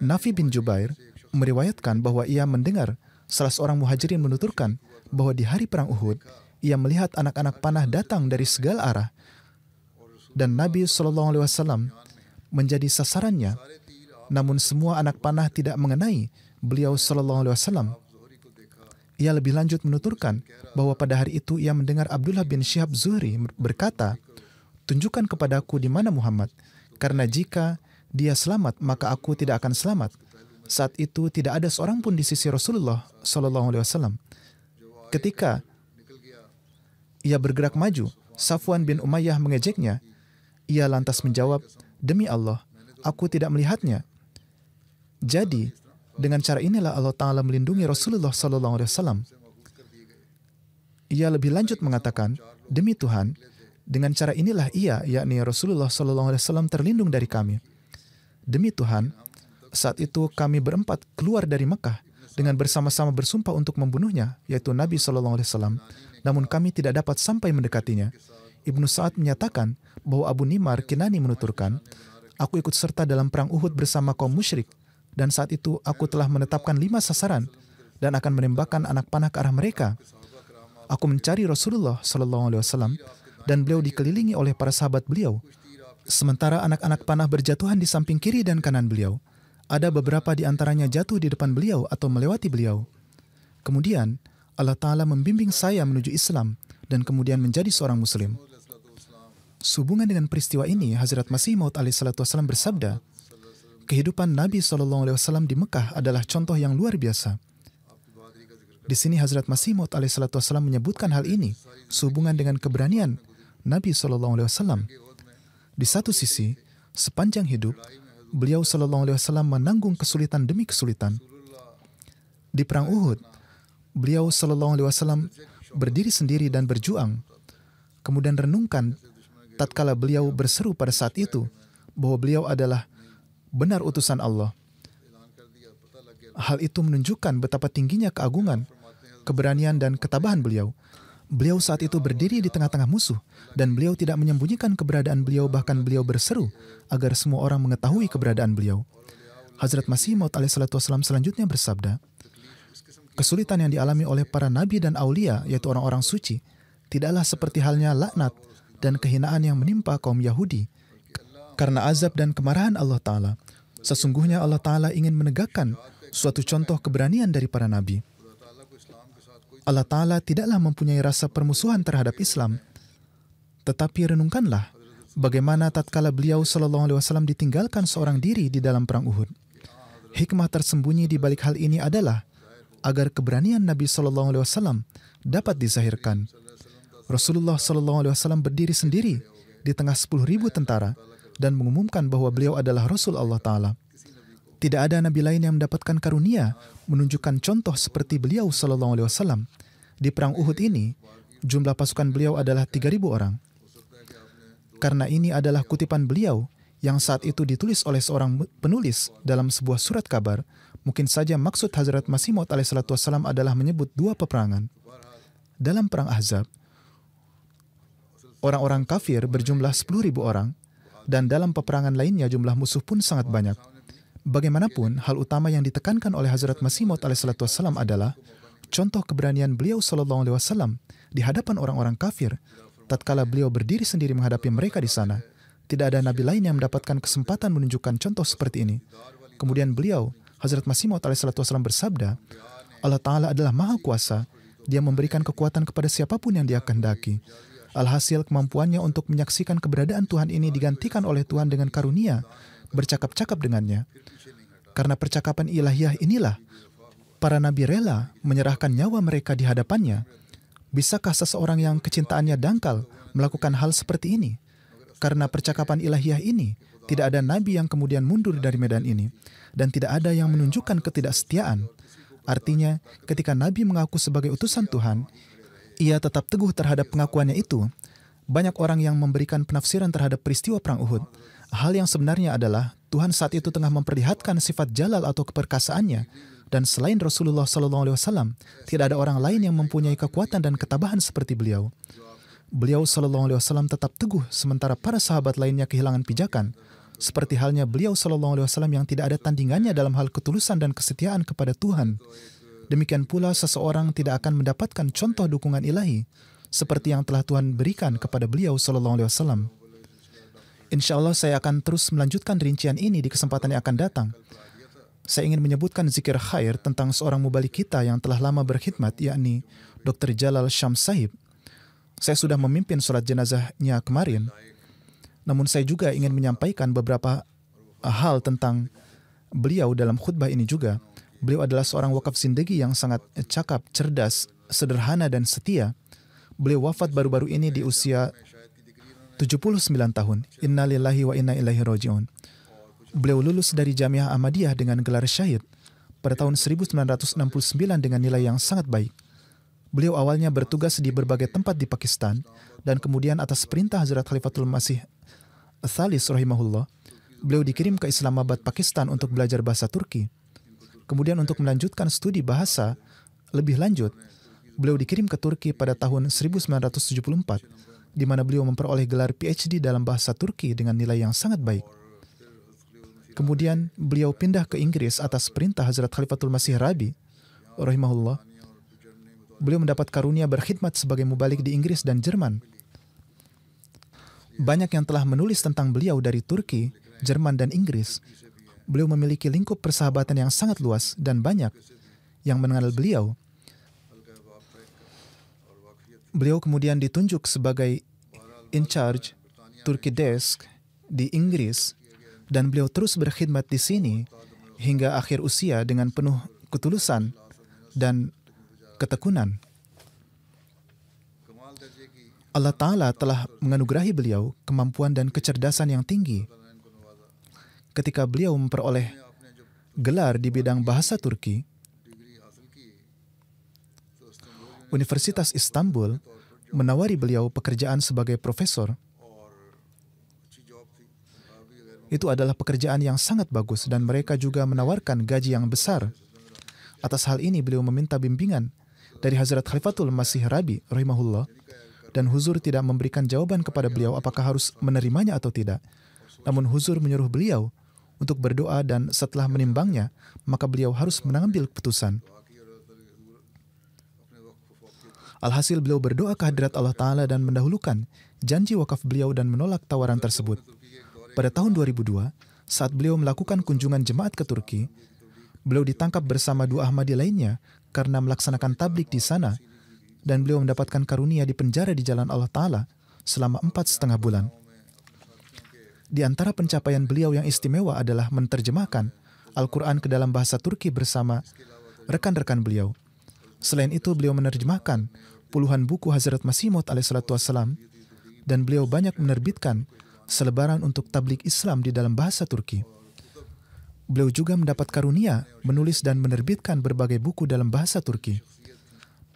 Nafi bin Jubair meriwayatkan bahwa ia mendengar salah seorang muhajirin menuturkan bahwa di hari perang Uhud, ia melihat anak-anak panah datang dari segala arah dan Nabi Shallallahu Alaihi Wasallam menjadi sasarannya. Namun semua anak panah tidak mengenai beliau Shallallahu Alaihi Wasallam. Ia lebih lanjut menuturkan bahwa pada hari itu ia mendengar Abdullah bin Syihab Zuhri berkata, "Tunjukkan kepadaku di mana Muhammad, karena jika dia selamat maka aku tidak akan selamat." Saat itu tidak ada seorang pun di sisi Rasulullah Shallallahu Alaihi Wasallam. Ketika ia bergerak maju, Safwan bin Umayyah mengejeknya ia lantas menjawab, Demi Allah, aku tidak melihatnya. Jadi, dengan cara inilah Allah Ta'ala melindungi Rasulullah SAW. Ia lebih lanjut mengatakan, Demi Tuhan, dengan cara inilah ia, yakni Rasulullah SAW terlindung dari kami. Demi Tuhan, saat itu kami berempat keluar dari Mekah dengan bersama-sama bersumpah untuk membunuhnya, yaitu Nabi SAW, Namun kami tidak dapat sampai mendekatinya. Ibnu Sa'ad menyatakan bahwa Abu Nimar Kinani menuturkan, aku ikut serta dalam perang Uhud bersama kaum musyrik, dan saat itu aku telah menetapkan lima sasaran dan akan menembakkan anak panah ke arah mereka. Aku mencari Rasulullah Shallallahu Alaihi Wasallam dan beliau dikelilingi oleh para sahabat beliau. Sementara anak-anak panah berjatuhan di samping kiri dan kanan beliau, ada beberapa di antaranya jatuh di depan beliau atau melewati beliau. Kemudian, Allah Ta'ala membimbing saya menuju Islam dan kemudian menjadi seorang Muslim. Sehubungan dengan peristiwa ini, Hazrat Masih Maud bersabda, kehidupan Nabi saw di Mekah adalah contoh yang luar biasa. Di sini Hazrat Masih Maud menyebutkan hal ini, sehubungan dengan keberanian Nabi saw. Di satu sisi, sepanjang hidup, beliau saw menanggung kesulitan demi kesulitan. Di perang Uhud, beliau saw berdiri sendiri dan berjuang, kemudian renungkan tatkala beliau berseru pada saat itu bahwa beliau adalah benar utusan Allah. Hal itu menunjukkan betapa tingginya keagungan, keberanian, dan ketabahan beliau. Beliau saat itu berdiri di tengah-tengah musuh, dan beliau tidak menyembunyikan keberadaan beliau, bahkan beliau berseru agar semua orang mengetahui keberadaan beliau. Hazrat Masih Maud alaihissalam selanjutnya bersabda, Kesulitan yang dialami oleh para nabi dan aulia, yaitu orang-orang suci, tidaklah seperti halnya laknat dan kehinaan yang menimpa kaum Yahudi karena azab dan kemarahan Allah Ta'ala. Sesungguhnya Allah Ta'ala ingin menegakkan suatu contoh keberanian dari para nabi. Allah Ta'ala tidaklah mempunyai rasa permusuhan terhadap Islam, tetapi renungkanlah bagaimana tatkala beliau Shallallahu Alaihi Wasallam ditinggalkan seorang diri di dalam perang Uhud. Hikmah tersembunyi di balik hal ini adalah agar keberanian Nabi Shallallahu Alaihi Wasallam dapat dizahirkan Rasulullah Shallallahu Alaihi Wasallam berdiri sendiri di tengah 10.000 tentara dan mengumumkan bahwa beliau adalah Rasul Allah Ta'ala. Tidak ada nabi lain yang mendapatkan karunia menunjukkan contoh seperti beliau Shallallahu Alaihi Wasallam. Di perang Uhud ini, jumlah pasukan beliau adalah 3.000 orang. Karena ini adalah kutipan beliau yang saat itu ditulis oleh seorang penulis dalam sebuah surat kabar, mungkin saja maksud Hazrat Masih Maud alaihissalatu wassalam adalah menyebut dua peperangan. Dalam perang Ahzab, Orang-orang kafir berjumlah 10.000 orang, dan dalam peperangan lainnya jumlah musuh pun sangat banyak. Bagaimanapun, hal utama yang ditekankan oleh Hazrat Masih Maud alaihissalatu adalah contoh keberanian beliau sallallahu alaihi wasallam di hadapan orang-orang kafir tatkala beliau berdiri sendiri menghadapi mereka di sana. Tidak ada nabi lain yang mendapatkan kesempatan menunjukkan contoh seperti ini. Kemudian beliau, Hazrat Masih Maud alaihissalatu bersabda, Allah Ta'ala adalah maha kuasa, dia memberikan kekuatan kepada siapapun yang dia kehendaki. Alhasil kemampuannya untuk menyaksikan keberadaan Tuhan ini digantikan oleh Tuhan dengan karunia, bercakap-cakap dengannya. Karena percakapan ilahiyah inilah, para nabi rela menyerahkan nyawa mereka di hadapannya. Bisakah seseorang yang kecintaannya dangkal melakukan hal seperti ini? Karena percakapan ilahiyah ini, tidak ada nabi yang kemudian mundur dari medan ini, dan tidak ada yang menunjukkan ketidaksetiaan. Artinya, ketika nabi mengaku sebagai utusan Tuhan, ia tetap teguh terhadap pengakuannya itu, banyak orang yang memberikan penafsiran terhadap peristiwa Perang Uhud. Hal yang sebenarnya adalah Tuhan saat itu tengah memperlihatkan sifat jalal atau keperkasaannya, dan selain Rasulullah SAW, tidak ada orang lain yang mempunyai kekuatan dan ketabahan seperti beliau. Beliau SAW tetap teguh, sementara para sahabat lainnya kehilangan pijakan. Seperti halnya beliau SAW yang tidak ada tandingannya dalam hal ketulusan dan kesetiaan kepada Tuhan. Demikian pula seseorang tidak akan mendapatkan contoh dukungan ilahi seperti yang telah Tuhan berikan kepada beliau Shallallahu Alaihi Insya Allah saya akan terus melanjutkan rincian ini di kesempatan yang akan datang. Saya ingin menyebutkan zikir khair tentang seorang mubalik kita yang telah lama berkhidmat, yakni Dr. Jalal Syams Sahib. Saya sudah memimpin sholat jenazahnya kemarin, namun saya juga ingin menyampaikan beberapa hal tentang beliau dalam khutbah ini juga. Beliau adalah seorang wakaf zindagi yang sangat cakap, cerdas, sederhana, dan setia. Beliau wafat baru-baru ini di usia 79 tahun. Inna wa inna ilaihi roji'un. Beliau lulus dari Jamiah Ahmadiyah dengan gelar syahid pada tahun 1969 dengan nilai yang sangat baik. Beliau awalnya bertugas di berbagai tempat di Pakistan dan kemudian atas perintah Hazrat Khalifatul Masih Thalis rahimahullah, beliau dikirim ke Islamabad, Pakistan untuk belajar bahasa Turki. Kemudian untuk melanjutkan studi bahasa lebih lanjut, beliau dikirim ke Turki pada tahun 1974, di mana beliau memperoleh gelar PhD dalam bahasa Turki dengan nilai yang sangat baik. Kemudian beliau pindah ke Inggris atas perintah Hazrat Khalifatul Masih Rabi, rahimahullah. Beliau mendapat karunia berkhidmat sebagai mubalik di Inggris dan Jerman. Banyak yang telah menulis tentang beliau dari Turki, Jerman, dan Inggris, Beliau memiliki lingkup persahabatan yang sangat luas dan banyak yang mengenal beliau. Beliau kemudian ditunjuk sebagai in charge Turki Desk di Inggris dan beliau terus berkhidmat di sini hingga akhir usia dengan penuh ketulusan dan ketekunan. Allah Ta'ala telah menganugerahi beliau kemampuan dan kecerdasan yang tinggi ketika beliau memperoleh gelar di bidang bahasa Turki, Universitas Istanbul menawari beliau pekerjaan sebagai profesor. Itu adalah pekerjaan yang sangat bagus dan mereka juga menawarkan gaji yang besar. Atas hal ini beliau meminta bimbingan dari Hazrat Khalifatul Masih Rabi rahimahullah dan Huzur tidak memberikan jawaban kepada beliau apakah harus menerimanya atau tidak. Namun Huzur menyuruh beliau untuk berdoa dan setelah menimbangnya, maka beliau harus mengambil keputusan. Alhasil beliau berdoa kehadirat Allah Ta'ala dan mendahulukan janji wakaf beliau dan menolak tawaran tersebut. Pada tahun 2002, saat beliau melakukan kunjungan jemaat ke Turki, beliau ditangkap bersama dua Ahmadi lainnya karena melaksanakan tablik di sana dan beliau mendapatkan karunia di penjara di jalan Allah Ta'ala selama empat setengah bulan. Di antara pencapaian beliau yang istimewa adalah menerjemahkan Al-Quran ke dalam bahasa Turki bersama rekan-rekan beliau. Selain itu, beliau menerjemahkan puluhan buku Hazrat Masih Maud alaihissalatu wassalam dan beliau banyak menerbitkan selebaran untuk tablik Islam di dalam bahasa Turki. Beliau juga mendapat karunia menulis dan menerbitkan berbagai buku dalam bahasa Turki.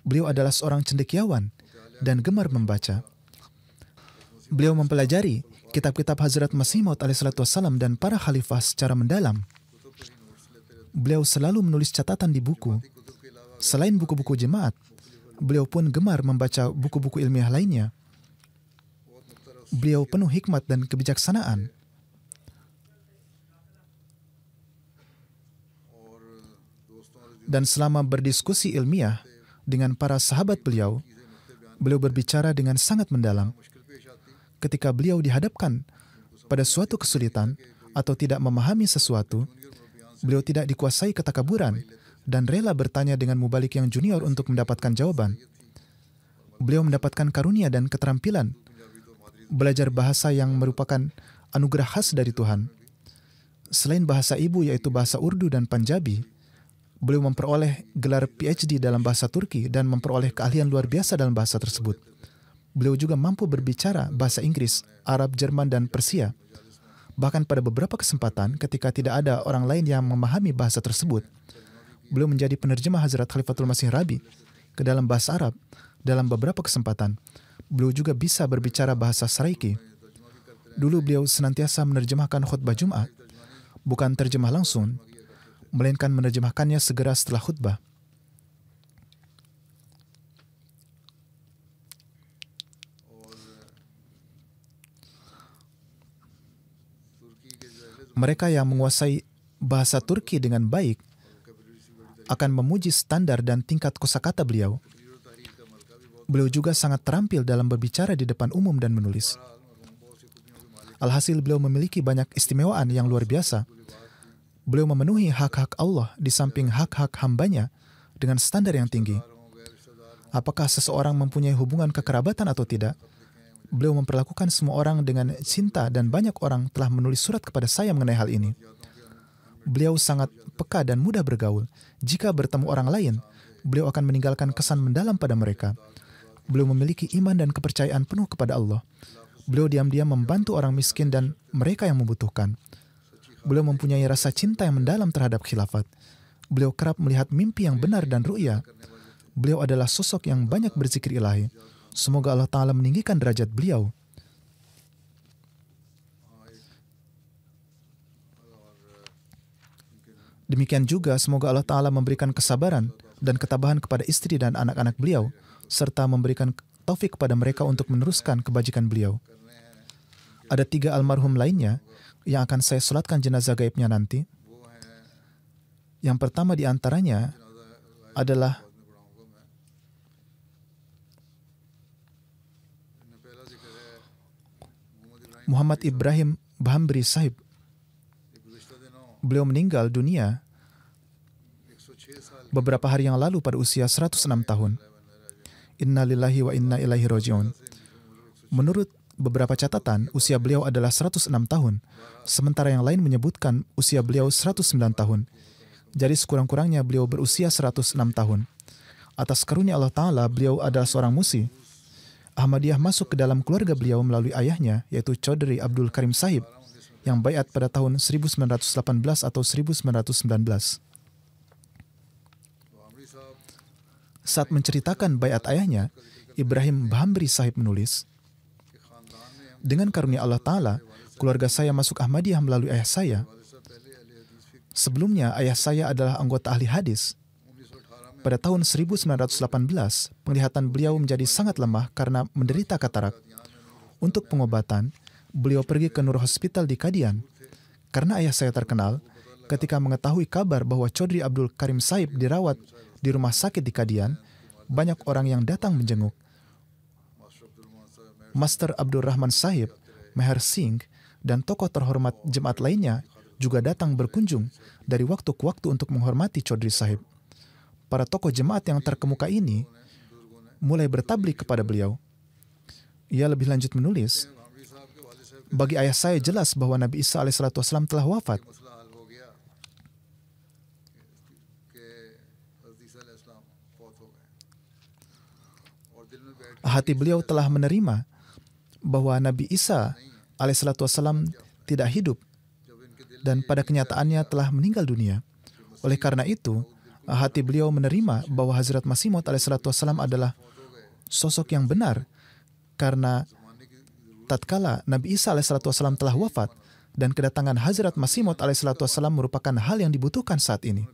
Beliau adalah seorang cendekiawan dan gemar membaca. Beliau mempelajari kitab-kitab Hazrat Masih Maud wassalam dan para khalifah secara mendalam. Beliau selalu menulis catatan di buku. Selain buku-buku jemaat, beliau pun gemar membaca buku-buku ilmiah lainnya. Beliau penuh hikmat dan kebijaksanaan. Dan selama berdiskusi ilmiah dengan para sahabat beliau, beliau berbicara dengan sangat mendalam ketika beliau dihadapkan pada suatu kesulitan atau tidak memahami sesuatu, beliau tidak dikuasai ketakaburan dan rela bertanya dengan mubalik yang junior untuk mendapatkan jawaban. Beliau mendapatkan karunia dan keterampilan, belajar bahasa yang merupakan anugerah khas dari Tuhan. Selain bahasa ibu yaitu bahasa Urdu dan Panjabi, beliau memperoleh gelar PhD dalam bahasa Turki dan memperoleh keahlian luar biasa dalam bahasa tersebut. Beliau juga mampu berbicara bahasa Inggris, Arab, Jerman, dan Persia. Bahkan pada beberapa kesempatan ketika tidak ada orang lain yang memahami bahasa tersebut, beliau menjadi penerjemah Hazrat Khalifatul Masih Rabi ke dalam bahasa Arab dalam beberapa kesempatan. Beliau juga bisa berbicara bahasa Saraiki. Dulu beliau senantiasa menerjemahkan khutbah Jumat, bukan terjemah langsung, melainkan menerjemahkannya segera setelah khutbah. mereka yang menguasai bahasa Turki dengan baik akan memuji standar dan tingkat kosakata beliau. Beliau juga sangat terampil dalam berbicara di depan umum dan menulis. Alhasil beliau memiliki banyak istimewaan yang luar biasa. Beliau memenuhi hak-hak Allah di samping hak-hak hambanya dengan standar yang tinggi. Apakah seseorang mempunyai hubungan kekerabatan atau tidak? beliau memperlakukan semua orang dengan cinta dan banyak orang telah menulis surat kepada saya mengenai hal ini. Beliau sangat peka dan mudah bergaul. Jika bertemu orang lain, beliau akan meninggalkan kesan mendalam pada mereka. Beliau memiliki iman dan kepercayaan penuh kepada Allah. Beliau diam-diam membantu orang miskin dan mereka yang membutuhkan. Beliau mempunyai rasa cinta yang mendalam terhadap khilafat. Beliau kerap melihat mimpi yang benar dan ru'ya. Beliau adalah sosok yang banyak berzikir ilahi Semoga Allah Ta'ala meninggikan derajat beliau. Demikian juga, semoga Allah Ta'ala memberikan kesabaran dan ketabahan kepada istri dan anak-anak beliau, serta memberikan taufik kepada mereka untuk meneruskan kebajikan beliau. Ada tiga almarhum lainnya yang akan saya sholatkan jenazah gaibnya nanti. Yang pertama di antaranya adalah Muhammad Ibrahim Bahambri Sahib. Beliau meninggal dunia beberapa hari yang lalu pada usia 106 tahun. Inna lillahi wa inna ilaihi rojiun. Menurut beberapa catatan, usia beliau adalah 106 tahun, sementara yang lain menyebutkan usia beliau 109 tahun. Jadi sekurang-kurangnya beliau berusia 106 tahun. Atas karunia Allah Ta'ala, beliau adalah seorang musi, Ahmadiyah masuk ke dalam keluarga beliau melalui ayahnya, yaitu Chaudhry Abdul Karim Sahib, yang bayat pada tahun 1918 atau 1919. Saat menceritakan bayat ayahnya, Ibrahim Bhamri Sahib menulis, Dengan karunia Allah Ta'ala, keluarga saya masuk Ahmadiyah melalui ayah saya. Sebelumnya, ayah saya adalah anggota ahli hadis, pada tahun 1918, penglihatan beliau menjadi sangat lemah karena menderita katarak. Untuk pengobatan, beliau pergi ke Nur Hospital di Kadian. Karena ayah saya terkenal, ketika mengetahui kabar bahwa Chodri Abdul Karim Saib dirawat di rumah sakit di Kadian, banyak orang yang datang menjenguk. Master Abdul Rahman Sahib, Meher Singh, dan tokoh terhormat jemaat lainnya juga datang berkunjung dari waktu ke waktu untuk menghormati Chodri Sahib para tokoh jemaat yang terkemuka ini mulai bertablik kepada beliau. Ia lebih lanjut menulis, bagi ayah saya jelas bahwa Nabi Isa alaihissalam telah wafat. Hati beliau telah menerima bahwa Nabi Isa alaihissalam tidak hidup dan pada kenyataannya telah meninggal dunia. Oleh karena itu, hati beliau menerima bahwa Hazrat Masih Maud alaihissalam adalah sosok yang benar karena tatkala Nabi Isa alaihissalam telah wafat dan kedatangan Hazrat Masih Maud alaihissalam merupakan hal yang dibutuhkan saat ini.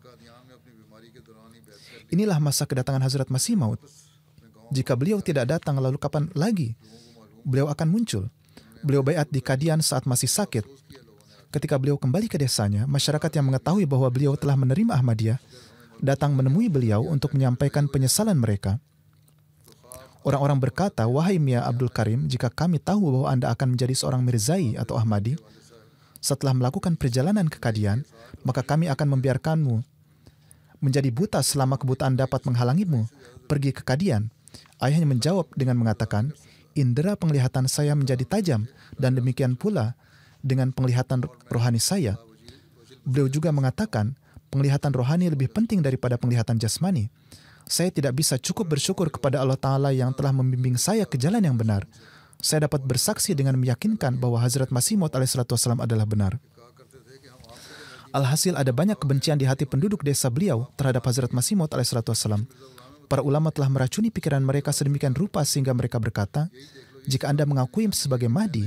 Inilah masa kedatangan Hazrat Masih Maud. Jika beliau tidak datang lalu kapan lagi beliau akan muncul? Beliau bayat di Kadian saat masih sakit. Ketika beliau kembali ke desanya, masyarakat yang mengetahui bahwa beliau telah menerima Ahmadiyah datang menemui beliau untuk menyampaikan penyesalan mereka. Orang-orang berkata, Wahai Mia Abdul Karim, jika kami tahu bahwa Anda akan menjadi seorang Mirzai atau Ahmadi, setelah melakukan perjalanan ke Kadian, maka kami akan membiarkanmu menjadi buta selama kebutaan dapat menghalangimu pergi ke Kadian. Ayahnya menjawab dengan mengatakan, Indera penglihatan saya menjadi tajam, dan demikian pula dengan penglihatan rohani saya. Beliau juga mengatakan, penglihatan rohani lebih penting daripada penglihatan jasmani. Saya tidak bisa cukup bersyukur kepada Allah Ta'ala yang telah membimbing saya ke jalan yang benar. Saya dapat bersaksi dengan meyakinkan bahwa Hazrat Masih Maud alaihissalam adalah benar. Alhasil ada banyak kebencian di hati penduduk desa beliau terhadap Hazrat Masih Maud alaihissalam. Para ulama telah meracuni pikiran mereka sedemikian rupa sehingga mereka berkata, jika Anda mengakui sebagai Mahdi,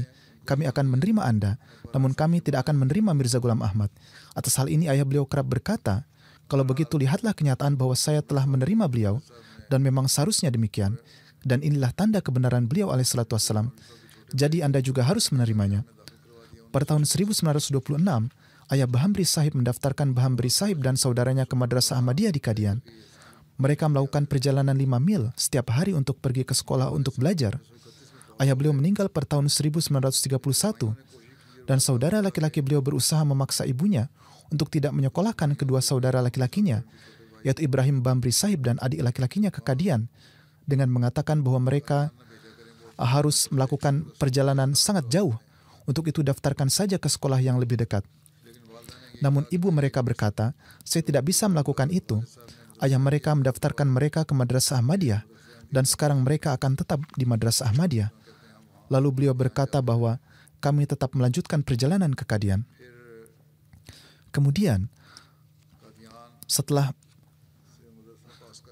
kami akan menerima Anda, namun kami tidak akan menerima Mirza Gulam Ahmad. Atas hal ini ayah beliau kerap berkata, kalau begitu lihatlah kenyataan bahwa saya telah menerima beliau, dan memang seharusnya demikian, dan inilah tanda kebenaran beliau alaihissalatu wassalam. Jadi Anda juga harus menerimanya. Pada tahun 1926, ayah Bahamri Sahib mendaftarkan Bahamri Sahib dan saudaranya ke Madrasah Ahmadiyah di Kadian. Mereka melakukan perjalanan lima mil setiap hari untuk pergi ke sekolah untuk belajar. Ayah beliau meninggal pada tahun 1931 dan saudara laki-laki beliau berusaha memaksa ibunya untuk tidak menyekolahkan kedua saudara laki-lakinya, yaitu Ibrahim Bambri Sahib dan adik laki-lakinya ke Kadian, dengan mengatakan bahwa mereka harus melakukan perjalanan sangat jauh. Untuk itu daftarkan saja ke sekolah yang lebih dekat. Namun ibu mereka berkata, saya tidak bisa melakukan itu. Ayah mereka mendaftarkan mereka ke Madrasah Ahmadiyah, dan sekarang mereka akan tetap di Madrasah Ahmadiyah. Lalu beliau berkata bahwa kami tetap melanjutkan perjalanan ke Kadian. Kemudian, setelah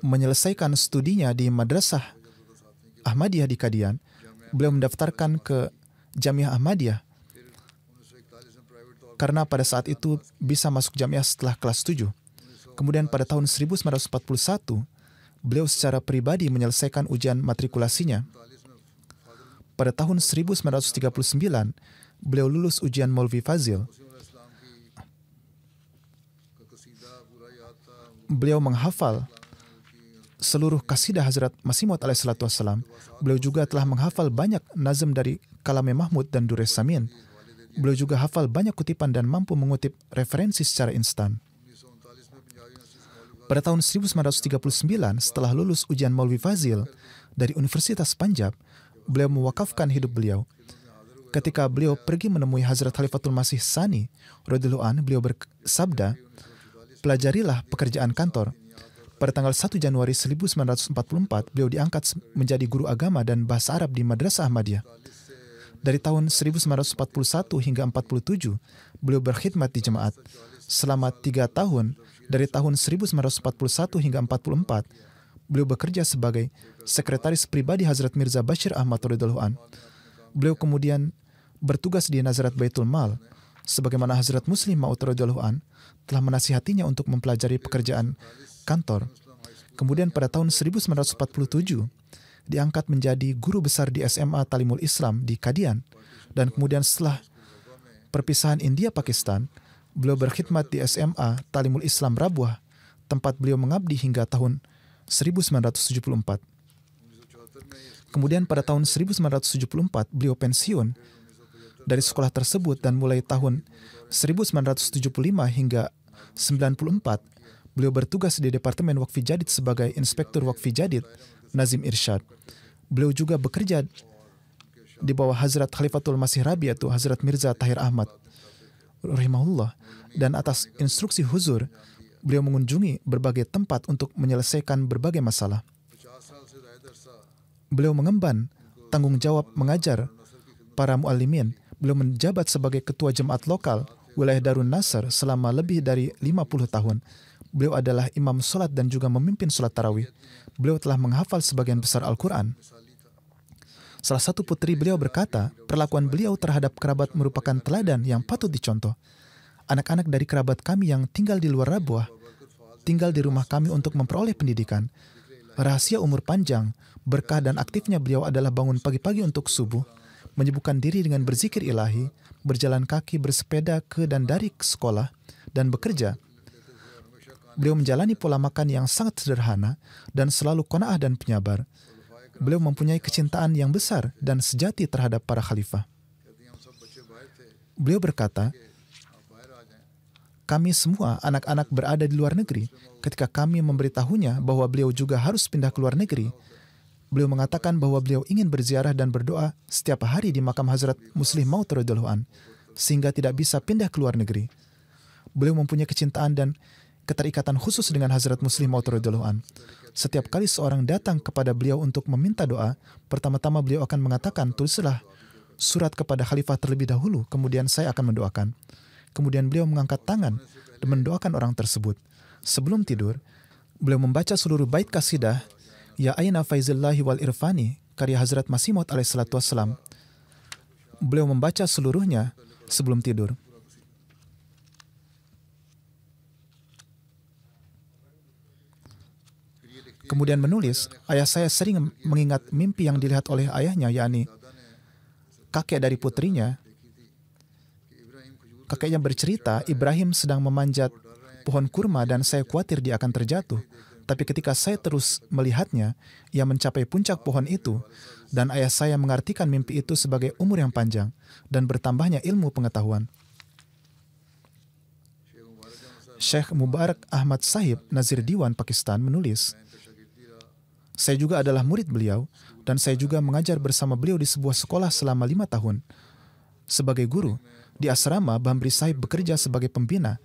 menyelesaikan studinya di Madrasah Ahmadiyah di Kadian, beliau mendaftarkan ke Jamiah Ahmadiyah karena pada saat itu bisa masuk jamiah setelah kelas 7. Kemudian pada tahun 1941, beliau secara pribadi menyelesaikan ujian matrikulasinya pada tahun 1939, beliau lulus ujian maulvi Fazil. Beliau menghafal seluruh kasidah Hazrat Masimud Alaih alaihissalatu wassalam. Beliau juga telah menghafal banyak nazam dari Kalame Mahmud dan Dures Samin. Beliau juga hafal banyak kutipan dan mampu mengutip referensi secara instan. Pada tahun 1939, setelah lulus ujian maulvi Fazil dari Universitas Panjab, beliau mewakafkan hidup beliau. Ketika beliau pergi menemui Hazrat Khalifatul Masih Sani, Rodiluan, beliau bersabda, "Pelajarilah pekerjaan kantor." Pada tanggal 1 Januari 1944, beliau diangkat menjadi guru agama dan bahasa Arab di Madrasah Ahmadiyah. Dari tahun 1941 hingga 47, beliau berkhidmat di jemaat. Selama tiga tahun, dari tahun 1941 hingga 44, Beliau bekerja sebagai sekretaris pribadi Hazrat Mirza Bashir Ahmad Ridho An. Beliau kemudian bertugas di Nazarat Baitul Mal, sebagaimana Hazrat Muslim Maud Ridho An telah menasihatinya untuk mempelajari pekerjaan kantor. Kemudian pada tahun 1947, diangkat menjadi guru besar di SMA Talimul Islam di Kadian. Dan kemudian setelah perpisahan India-Pakistan, beliau berkhidmat di SMA Talimul Islam Rabuah, tempat beliau mengabdi hingga tahun 1974. Kemudian pada tahun 1974, beliau pensiun dari sekolah tersebut dan mulai tahun 1975 hingga 94, beliau bertugas di Departemen Wakfi Jadid sebagai Inspektur Wakfi Jadid Nazim Irsyad. Beliau juga bekerja di bawah Hazrat Khalifatul Masih Rabi atau Hazrat Mirza Tahir Ahmad rahimahullah dan atas instruksi huzur beliau mengunjungi berbagai tempat untuk menyelesaikan berbagai masalah. Beliau mengemban tanggung jawab mengajar para muallimin. Beliau menjabat sebagai ketua jemaat lokal wilayah Darun Nasr selama lebih dari 50 tahun. Beliau adalah imam solat dan juga memimpin solat tarawih. Beliau telah menghafal sebagian besar Al-Quran. Salah satu putri beliau berkata, perlakuan beliau terhadap kerabat merupakan teladan yang patut dicontoh. Anak-anak dari kerabat kami yang tinggal di luar Rabuah tinggal di rumah kami untuk memperoleh pendidikan. Rahasia umur panjang, berkah dan aktifnya beliau adalah bangun pagi-pagi untuk subuh, menyibukkan diri dengan berzikir ilahi, berjalan kaki, bersepeda ke dan dari sekolah, dan bekerja. Beliau menjalani pola makan yang sangat sederhana dan selalu kona'ah dan penyabar. Beliau mempunyai kecintaan yang besar dan sejati terhadap para khalifah. Beliau berkata, kami semua anak-anak berada di luar negeri. Ketika kami memberitahunya bahwa beliau juga harus pindah ke luar negeri, beliau mengatakan bahwa beliau ingin berziarah dan berdoa setiap hari di makam Hazrat Muslim Maut Rodolohan, sehingga tidak bisa pindah ke luar negeri. Beliau mempunyai kecintaan dan keterikatan khusus dengan Hazrat Muslim Maut Rodolohan. Setiap kali seorang datang kepada beliau untuk meminta doa, pertama-tama beliau akan mengatakan, tulislah surat kepada khalifah terlebih dahulu, kemudian saya akan mendoakan. Kemudian beliau mengangkat tangan dan mendoakan orang tersebut. Sebelum tidur, beliau membaca seluruh bait kasidah Ya Aina Faizillahi wal Irfani karya Hazrat Masimud alaihissalam. alaihissalatu wassalam. Beliau membaca seluruhnya sebelum tidur. Kemudian menulis, ayah saya sering mengingat mimpi yang dilihat oleh ayahnya, yakni kakek dari putrinya, kakeknya bercerita, Ibrahim sedang memanjat pohon kurma dan saya khawatir dia akan terjatuh. Tapi ketika saya terus melihatnya, ia mencapai puncak pohon itu, dan ayah saya mengartikan mimpi itu sebagai umur yang panjang dan bertambahnya ilmu pengetahuan. Syekh Mubarak Ahmad Sahib Nazir Diwan Pakistan menulis, Saya juga adalah murid beliau, dan saya juga mengajar bersama beliau di sebuah sekolah selama lima tahun. Sebagai guru, di asrama, Bambri Saib bekerja sebagai pembina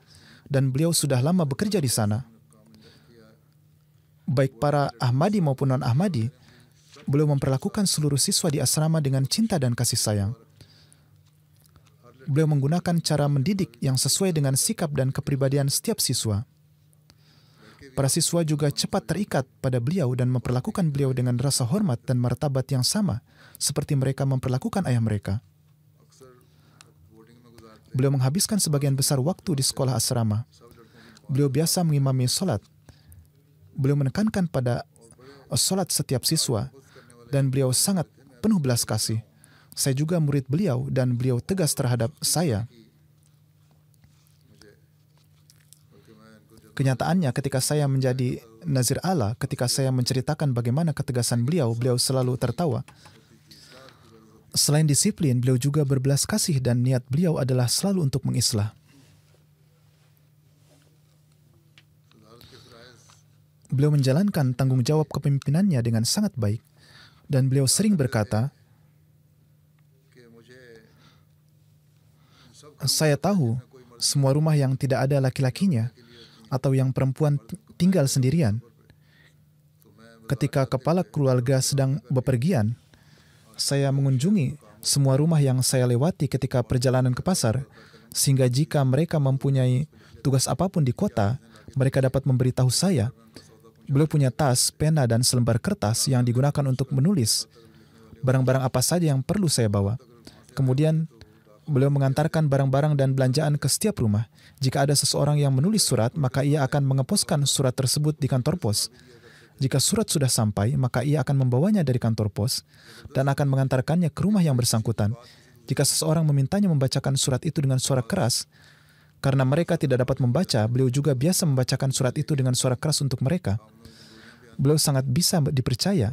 dan beliau sudah lama bekerja di sana. Baik para Ahmadi maupun non-Ahmadi, beliau memperlakukan seluruh siswa di asrama dengan cinta dan kasih sayang. Beliau menggunakan cara mendidik yang sesuai dengan sikap dan kepribadian setiap siswa. Para siswa juga cepat terikat pada beliau dan memperlakukan beliau dengan rasa hormat dan martabat yang sama, seperti mereka memperlakukan ayah mereka. Beliau menghabiskan sebagian besar waktu di sekolah asrama. Beliau biasa mengimami sholat. Beliau menekankan pada sholat setiap siswa, dan beliau sangat penuh belas kasih. Saya juga murid beliau, dan beliau tegas terhadap saya. Kenyataannya ketika saya menjadi Nazir Allah, ketika saya menceritakan bagaimana ketegasan beliau, beliau selalu tertawa. Selain disiplin, beliau juga berbelas kasih dan niat beliau adalah selalu untuk mengislah. Beliau menjalankan tanggung jawab kepemimpinannya dengan sangat baik. Dan beliau sering berkata, Saya tahu semua rumah yang tidak ada laki-lakinya atau yang perempuan tinggal sendirian. Ketika kepala keluarga sedang bepergian, saya mengunjungi semua rumah yang saya lewati ketika perjalanan ke pasar, sehingga jika mereka mempunyai tugas apapun di kota, mereka dapat memberitahu saya. Beliau punya tas, pena, dan selembar kertas yang digunakan untuk menulis barang-barang apa saja yang perlu saya bawa. Kemudian, beliau mengantarkan barang-barang dan belanjaan ke setiap rumah. Jika ada seseorang yang menulis surat, maka ia akan mengeposkan surat tersebut di kantor pos. Jika surat sudah sampai, maka ia akan membawanya dari kantor pos dan akan mengantarkannya ke rumah yang bersangkutan. Jika seseorang memintanya membacakan surat itu dengan suara keras, karena mereka tidak dapat membaca, beliau juga biasa membacakan surat itu dengan suara keras untuk mereka. Beliau sangat bisa dipercaya.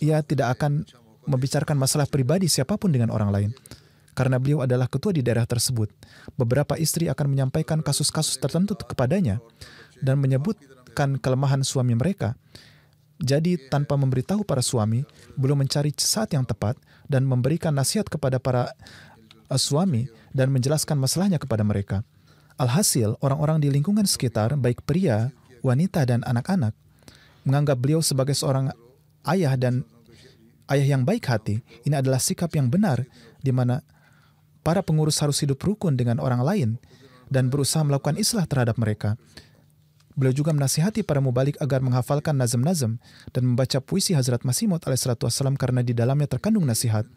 Ia tidak akan membicarakan masalah pribadi siapapun dengan orang lain. Karena beliau adalah ketua di daerah tersebut, beberapa istri akan menyampaikan kasus-kasus tertentu kepadanya dan menyebut menemukan kelemahan suami mereka. Jadi, tanpa memberitahu para suami, belum mencari saat yang tepat dan memberikan nasihat kepada para eh, suami dan menjelaskan masalahnya kepada mereka. Alhasil, orang-orang di lingkungan sekitar, baik pria, wanita, dan anak-anak, menganggap beliau sebagai seorang ayah dan ayah yang baik hati. Ini adalah sikap yang benar, di mana para pengurus harus hidup rukun dengan orang lain dan berusaha melakukan islah terhadap mereka. Beliau juga menasihati para mubalik agar menghafalkan nazam-nazam dan membaca puisi Hazrat Masih Maud Asalam karena di dalamnya terkandung nasihat.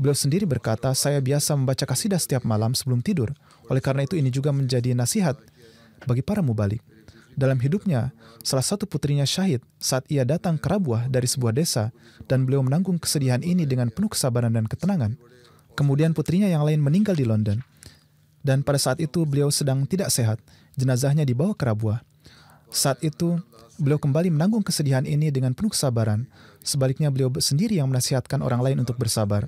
Beliau sendiri berkata, saya biasa membaca kasidah setiap malam sebelum tidur. Oleh karena itu, ini juga menjadi nasihat bagi para mubalik. Dalam hidupnya, salah satu putrinya syahid saat ia datang ke Rabuah dari sebuah desa dan beliau menanggung kesedihan ini dengan penuh kesabaran dan ketenangan. Kemudian putrinya yang lain meninggal di London. Dan pada saat itu beliau sedang tidak sehat. Jenazahnya dibawa ke Rabuah. Saat itu, beliau kembali menanggung kesedihan ini dengan penuh kesabaran. Sebaliknya, beliau sendiri yang menasihatkan orang lain untuk bersabar.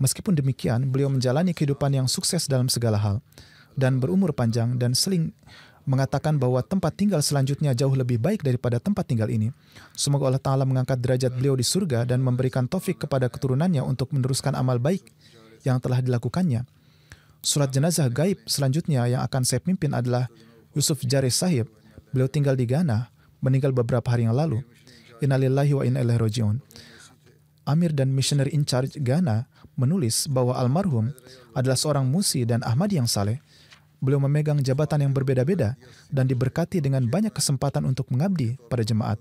Meskipun demikian, beliau menjalani kehidupan yang sukses dalam segala hal dan berumur panjang dan seling mengatakan bahwa tempat tinggal selanjutnya jauh lebih baik daripada tempat tinggal ini. Semoga Allah Ta'ala mengangkat derajat beliau di surga dan memberikan taufik kepada keturunannya untuk meneruskan amal baik yang telah dilakukannya. Surat jenazah gaib selanjutnya yang akan saya pimpin adalah Yusuf Jarir Sahib, Beliau tinggal di Ghana, meninggal beberapa hari yang lalu. Innalillahi wa inna rojiun. Amir dan missionary in charge Ghana menulis bahwa almarhum adalah seorang musi dan ahmadi yang saleh. Beliau memegang jabatan yang berbeda-beda dan diberkati dengan banyak kesempatan untuk mengabdi pada jemaat.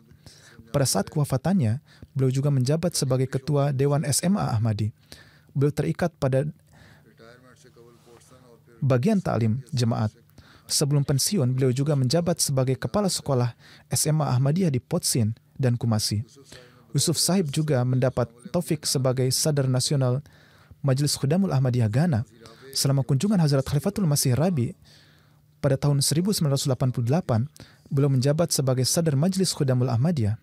Pada saat kewafatannya, beliau juga menjabat sebagai ketua Dewan SMA Ahmadi. Beliau terikat pada bagian ta'lim jemaat Sebelum pensiun, beliau juga menjabat sebagai kepala sekolah SMA Ahmadiyah di Potsin dan Kumasi. Yusuf Sahib juga mendapat taufik sebagai sadar nasional Majelis Khudamul Ahmadiyah Ghana selama kunjungan Hazrat Khalifatul Masih Rabi pada tahun 1988, beliau menjabat sebagai sadar Majelis Khudamul Ahmadiyah.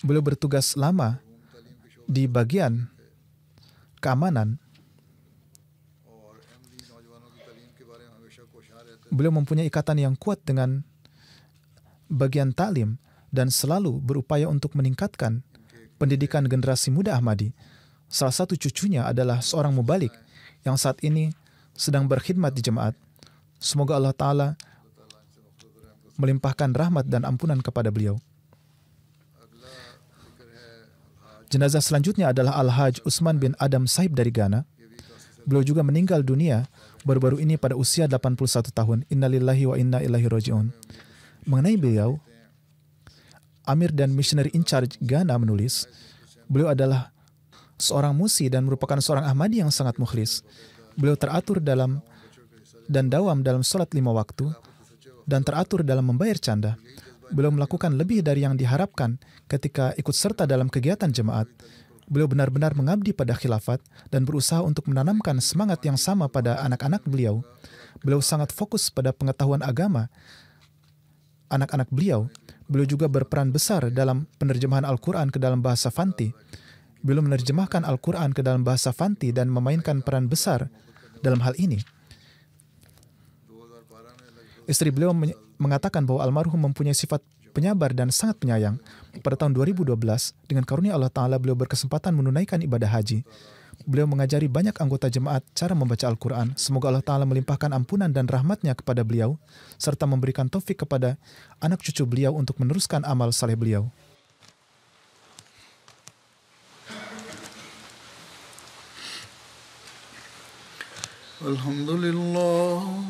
Beliau bertugas lama di bagian keamanan. Beliau mempunyai ikatan yang kuat dengan bagian talim dan selalu berupaya untuk meningkatkan pendidikan generasi muda Ahmadi. Salah satu cucunya adalah seorang mubalik yang saat ini sedang berkhidmat di jemaat. Semoga Allah Ta'ala melimpahkan rahmat dan ampunan kepada beliau. Jenazah selanjutnya adalah Al-Haj Usman bin Adam Saib dari Ghana. Beliau juga meninggal dunia baru-baru ini pada usia 81 tahun. Innalillahi wa inna ilahi roji'un. Mengenai beliau, Amir dan Missionary in Charge Ghana menulis, beliau adalah seorang musi dan merupakan seorang Ahmadi yang sangat mukhlis. Beliau teratur dalam dan dawam dalam sholat lima waktu dan teratur dalam membayar canda beliau melakukan lebih dari yang diharapkan ketika ikut serta dalam kegiatan jemaat. Beliau benar-benar mengabdi pada khilafat dan berusaha untuk menanamkan semangat yang sama pada anak-anak beliau. Beliau sangat fokus pada pengetahuan agama anak-anak beliau. Beliau juga berperan besar dalam penerjemahan Al-Quran ke dalam bahasa Fanti. Beliau menerjemahkan Al-Quran ke dalam bahasa Fanti dan memainkan peran besar dalam hal ini. Istri beliau mengatakan bahwa almarhum mempunyai sifat penyabar dan sangat penyayang. Pada tahun 2012, dengan karunia Allah Ta'ala, beliau berkesempatan menunaikan ibadah haji. Beliau mengajari banyak anggota jemaat cara membaca Al-Quran. Semoga Allah Ta'ala melimpahkan ampunan dan rahmatnya kepada beliau, serta memberikan taufik kepada anak cucu beliau untuk meneruskan amal saleh beliau. Alhamdulillah.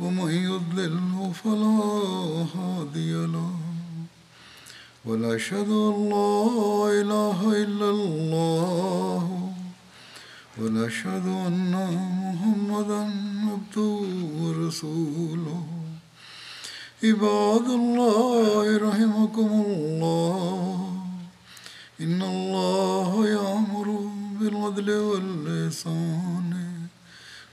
ومن يضلل فلا هادي له اشهد ان لا اله الا الله اشهد ان محمدا عبده ورسوله عباد الله رحمكم الله ان الله يامر بالعدل واللسان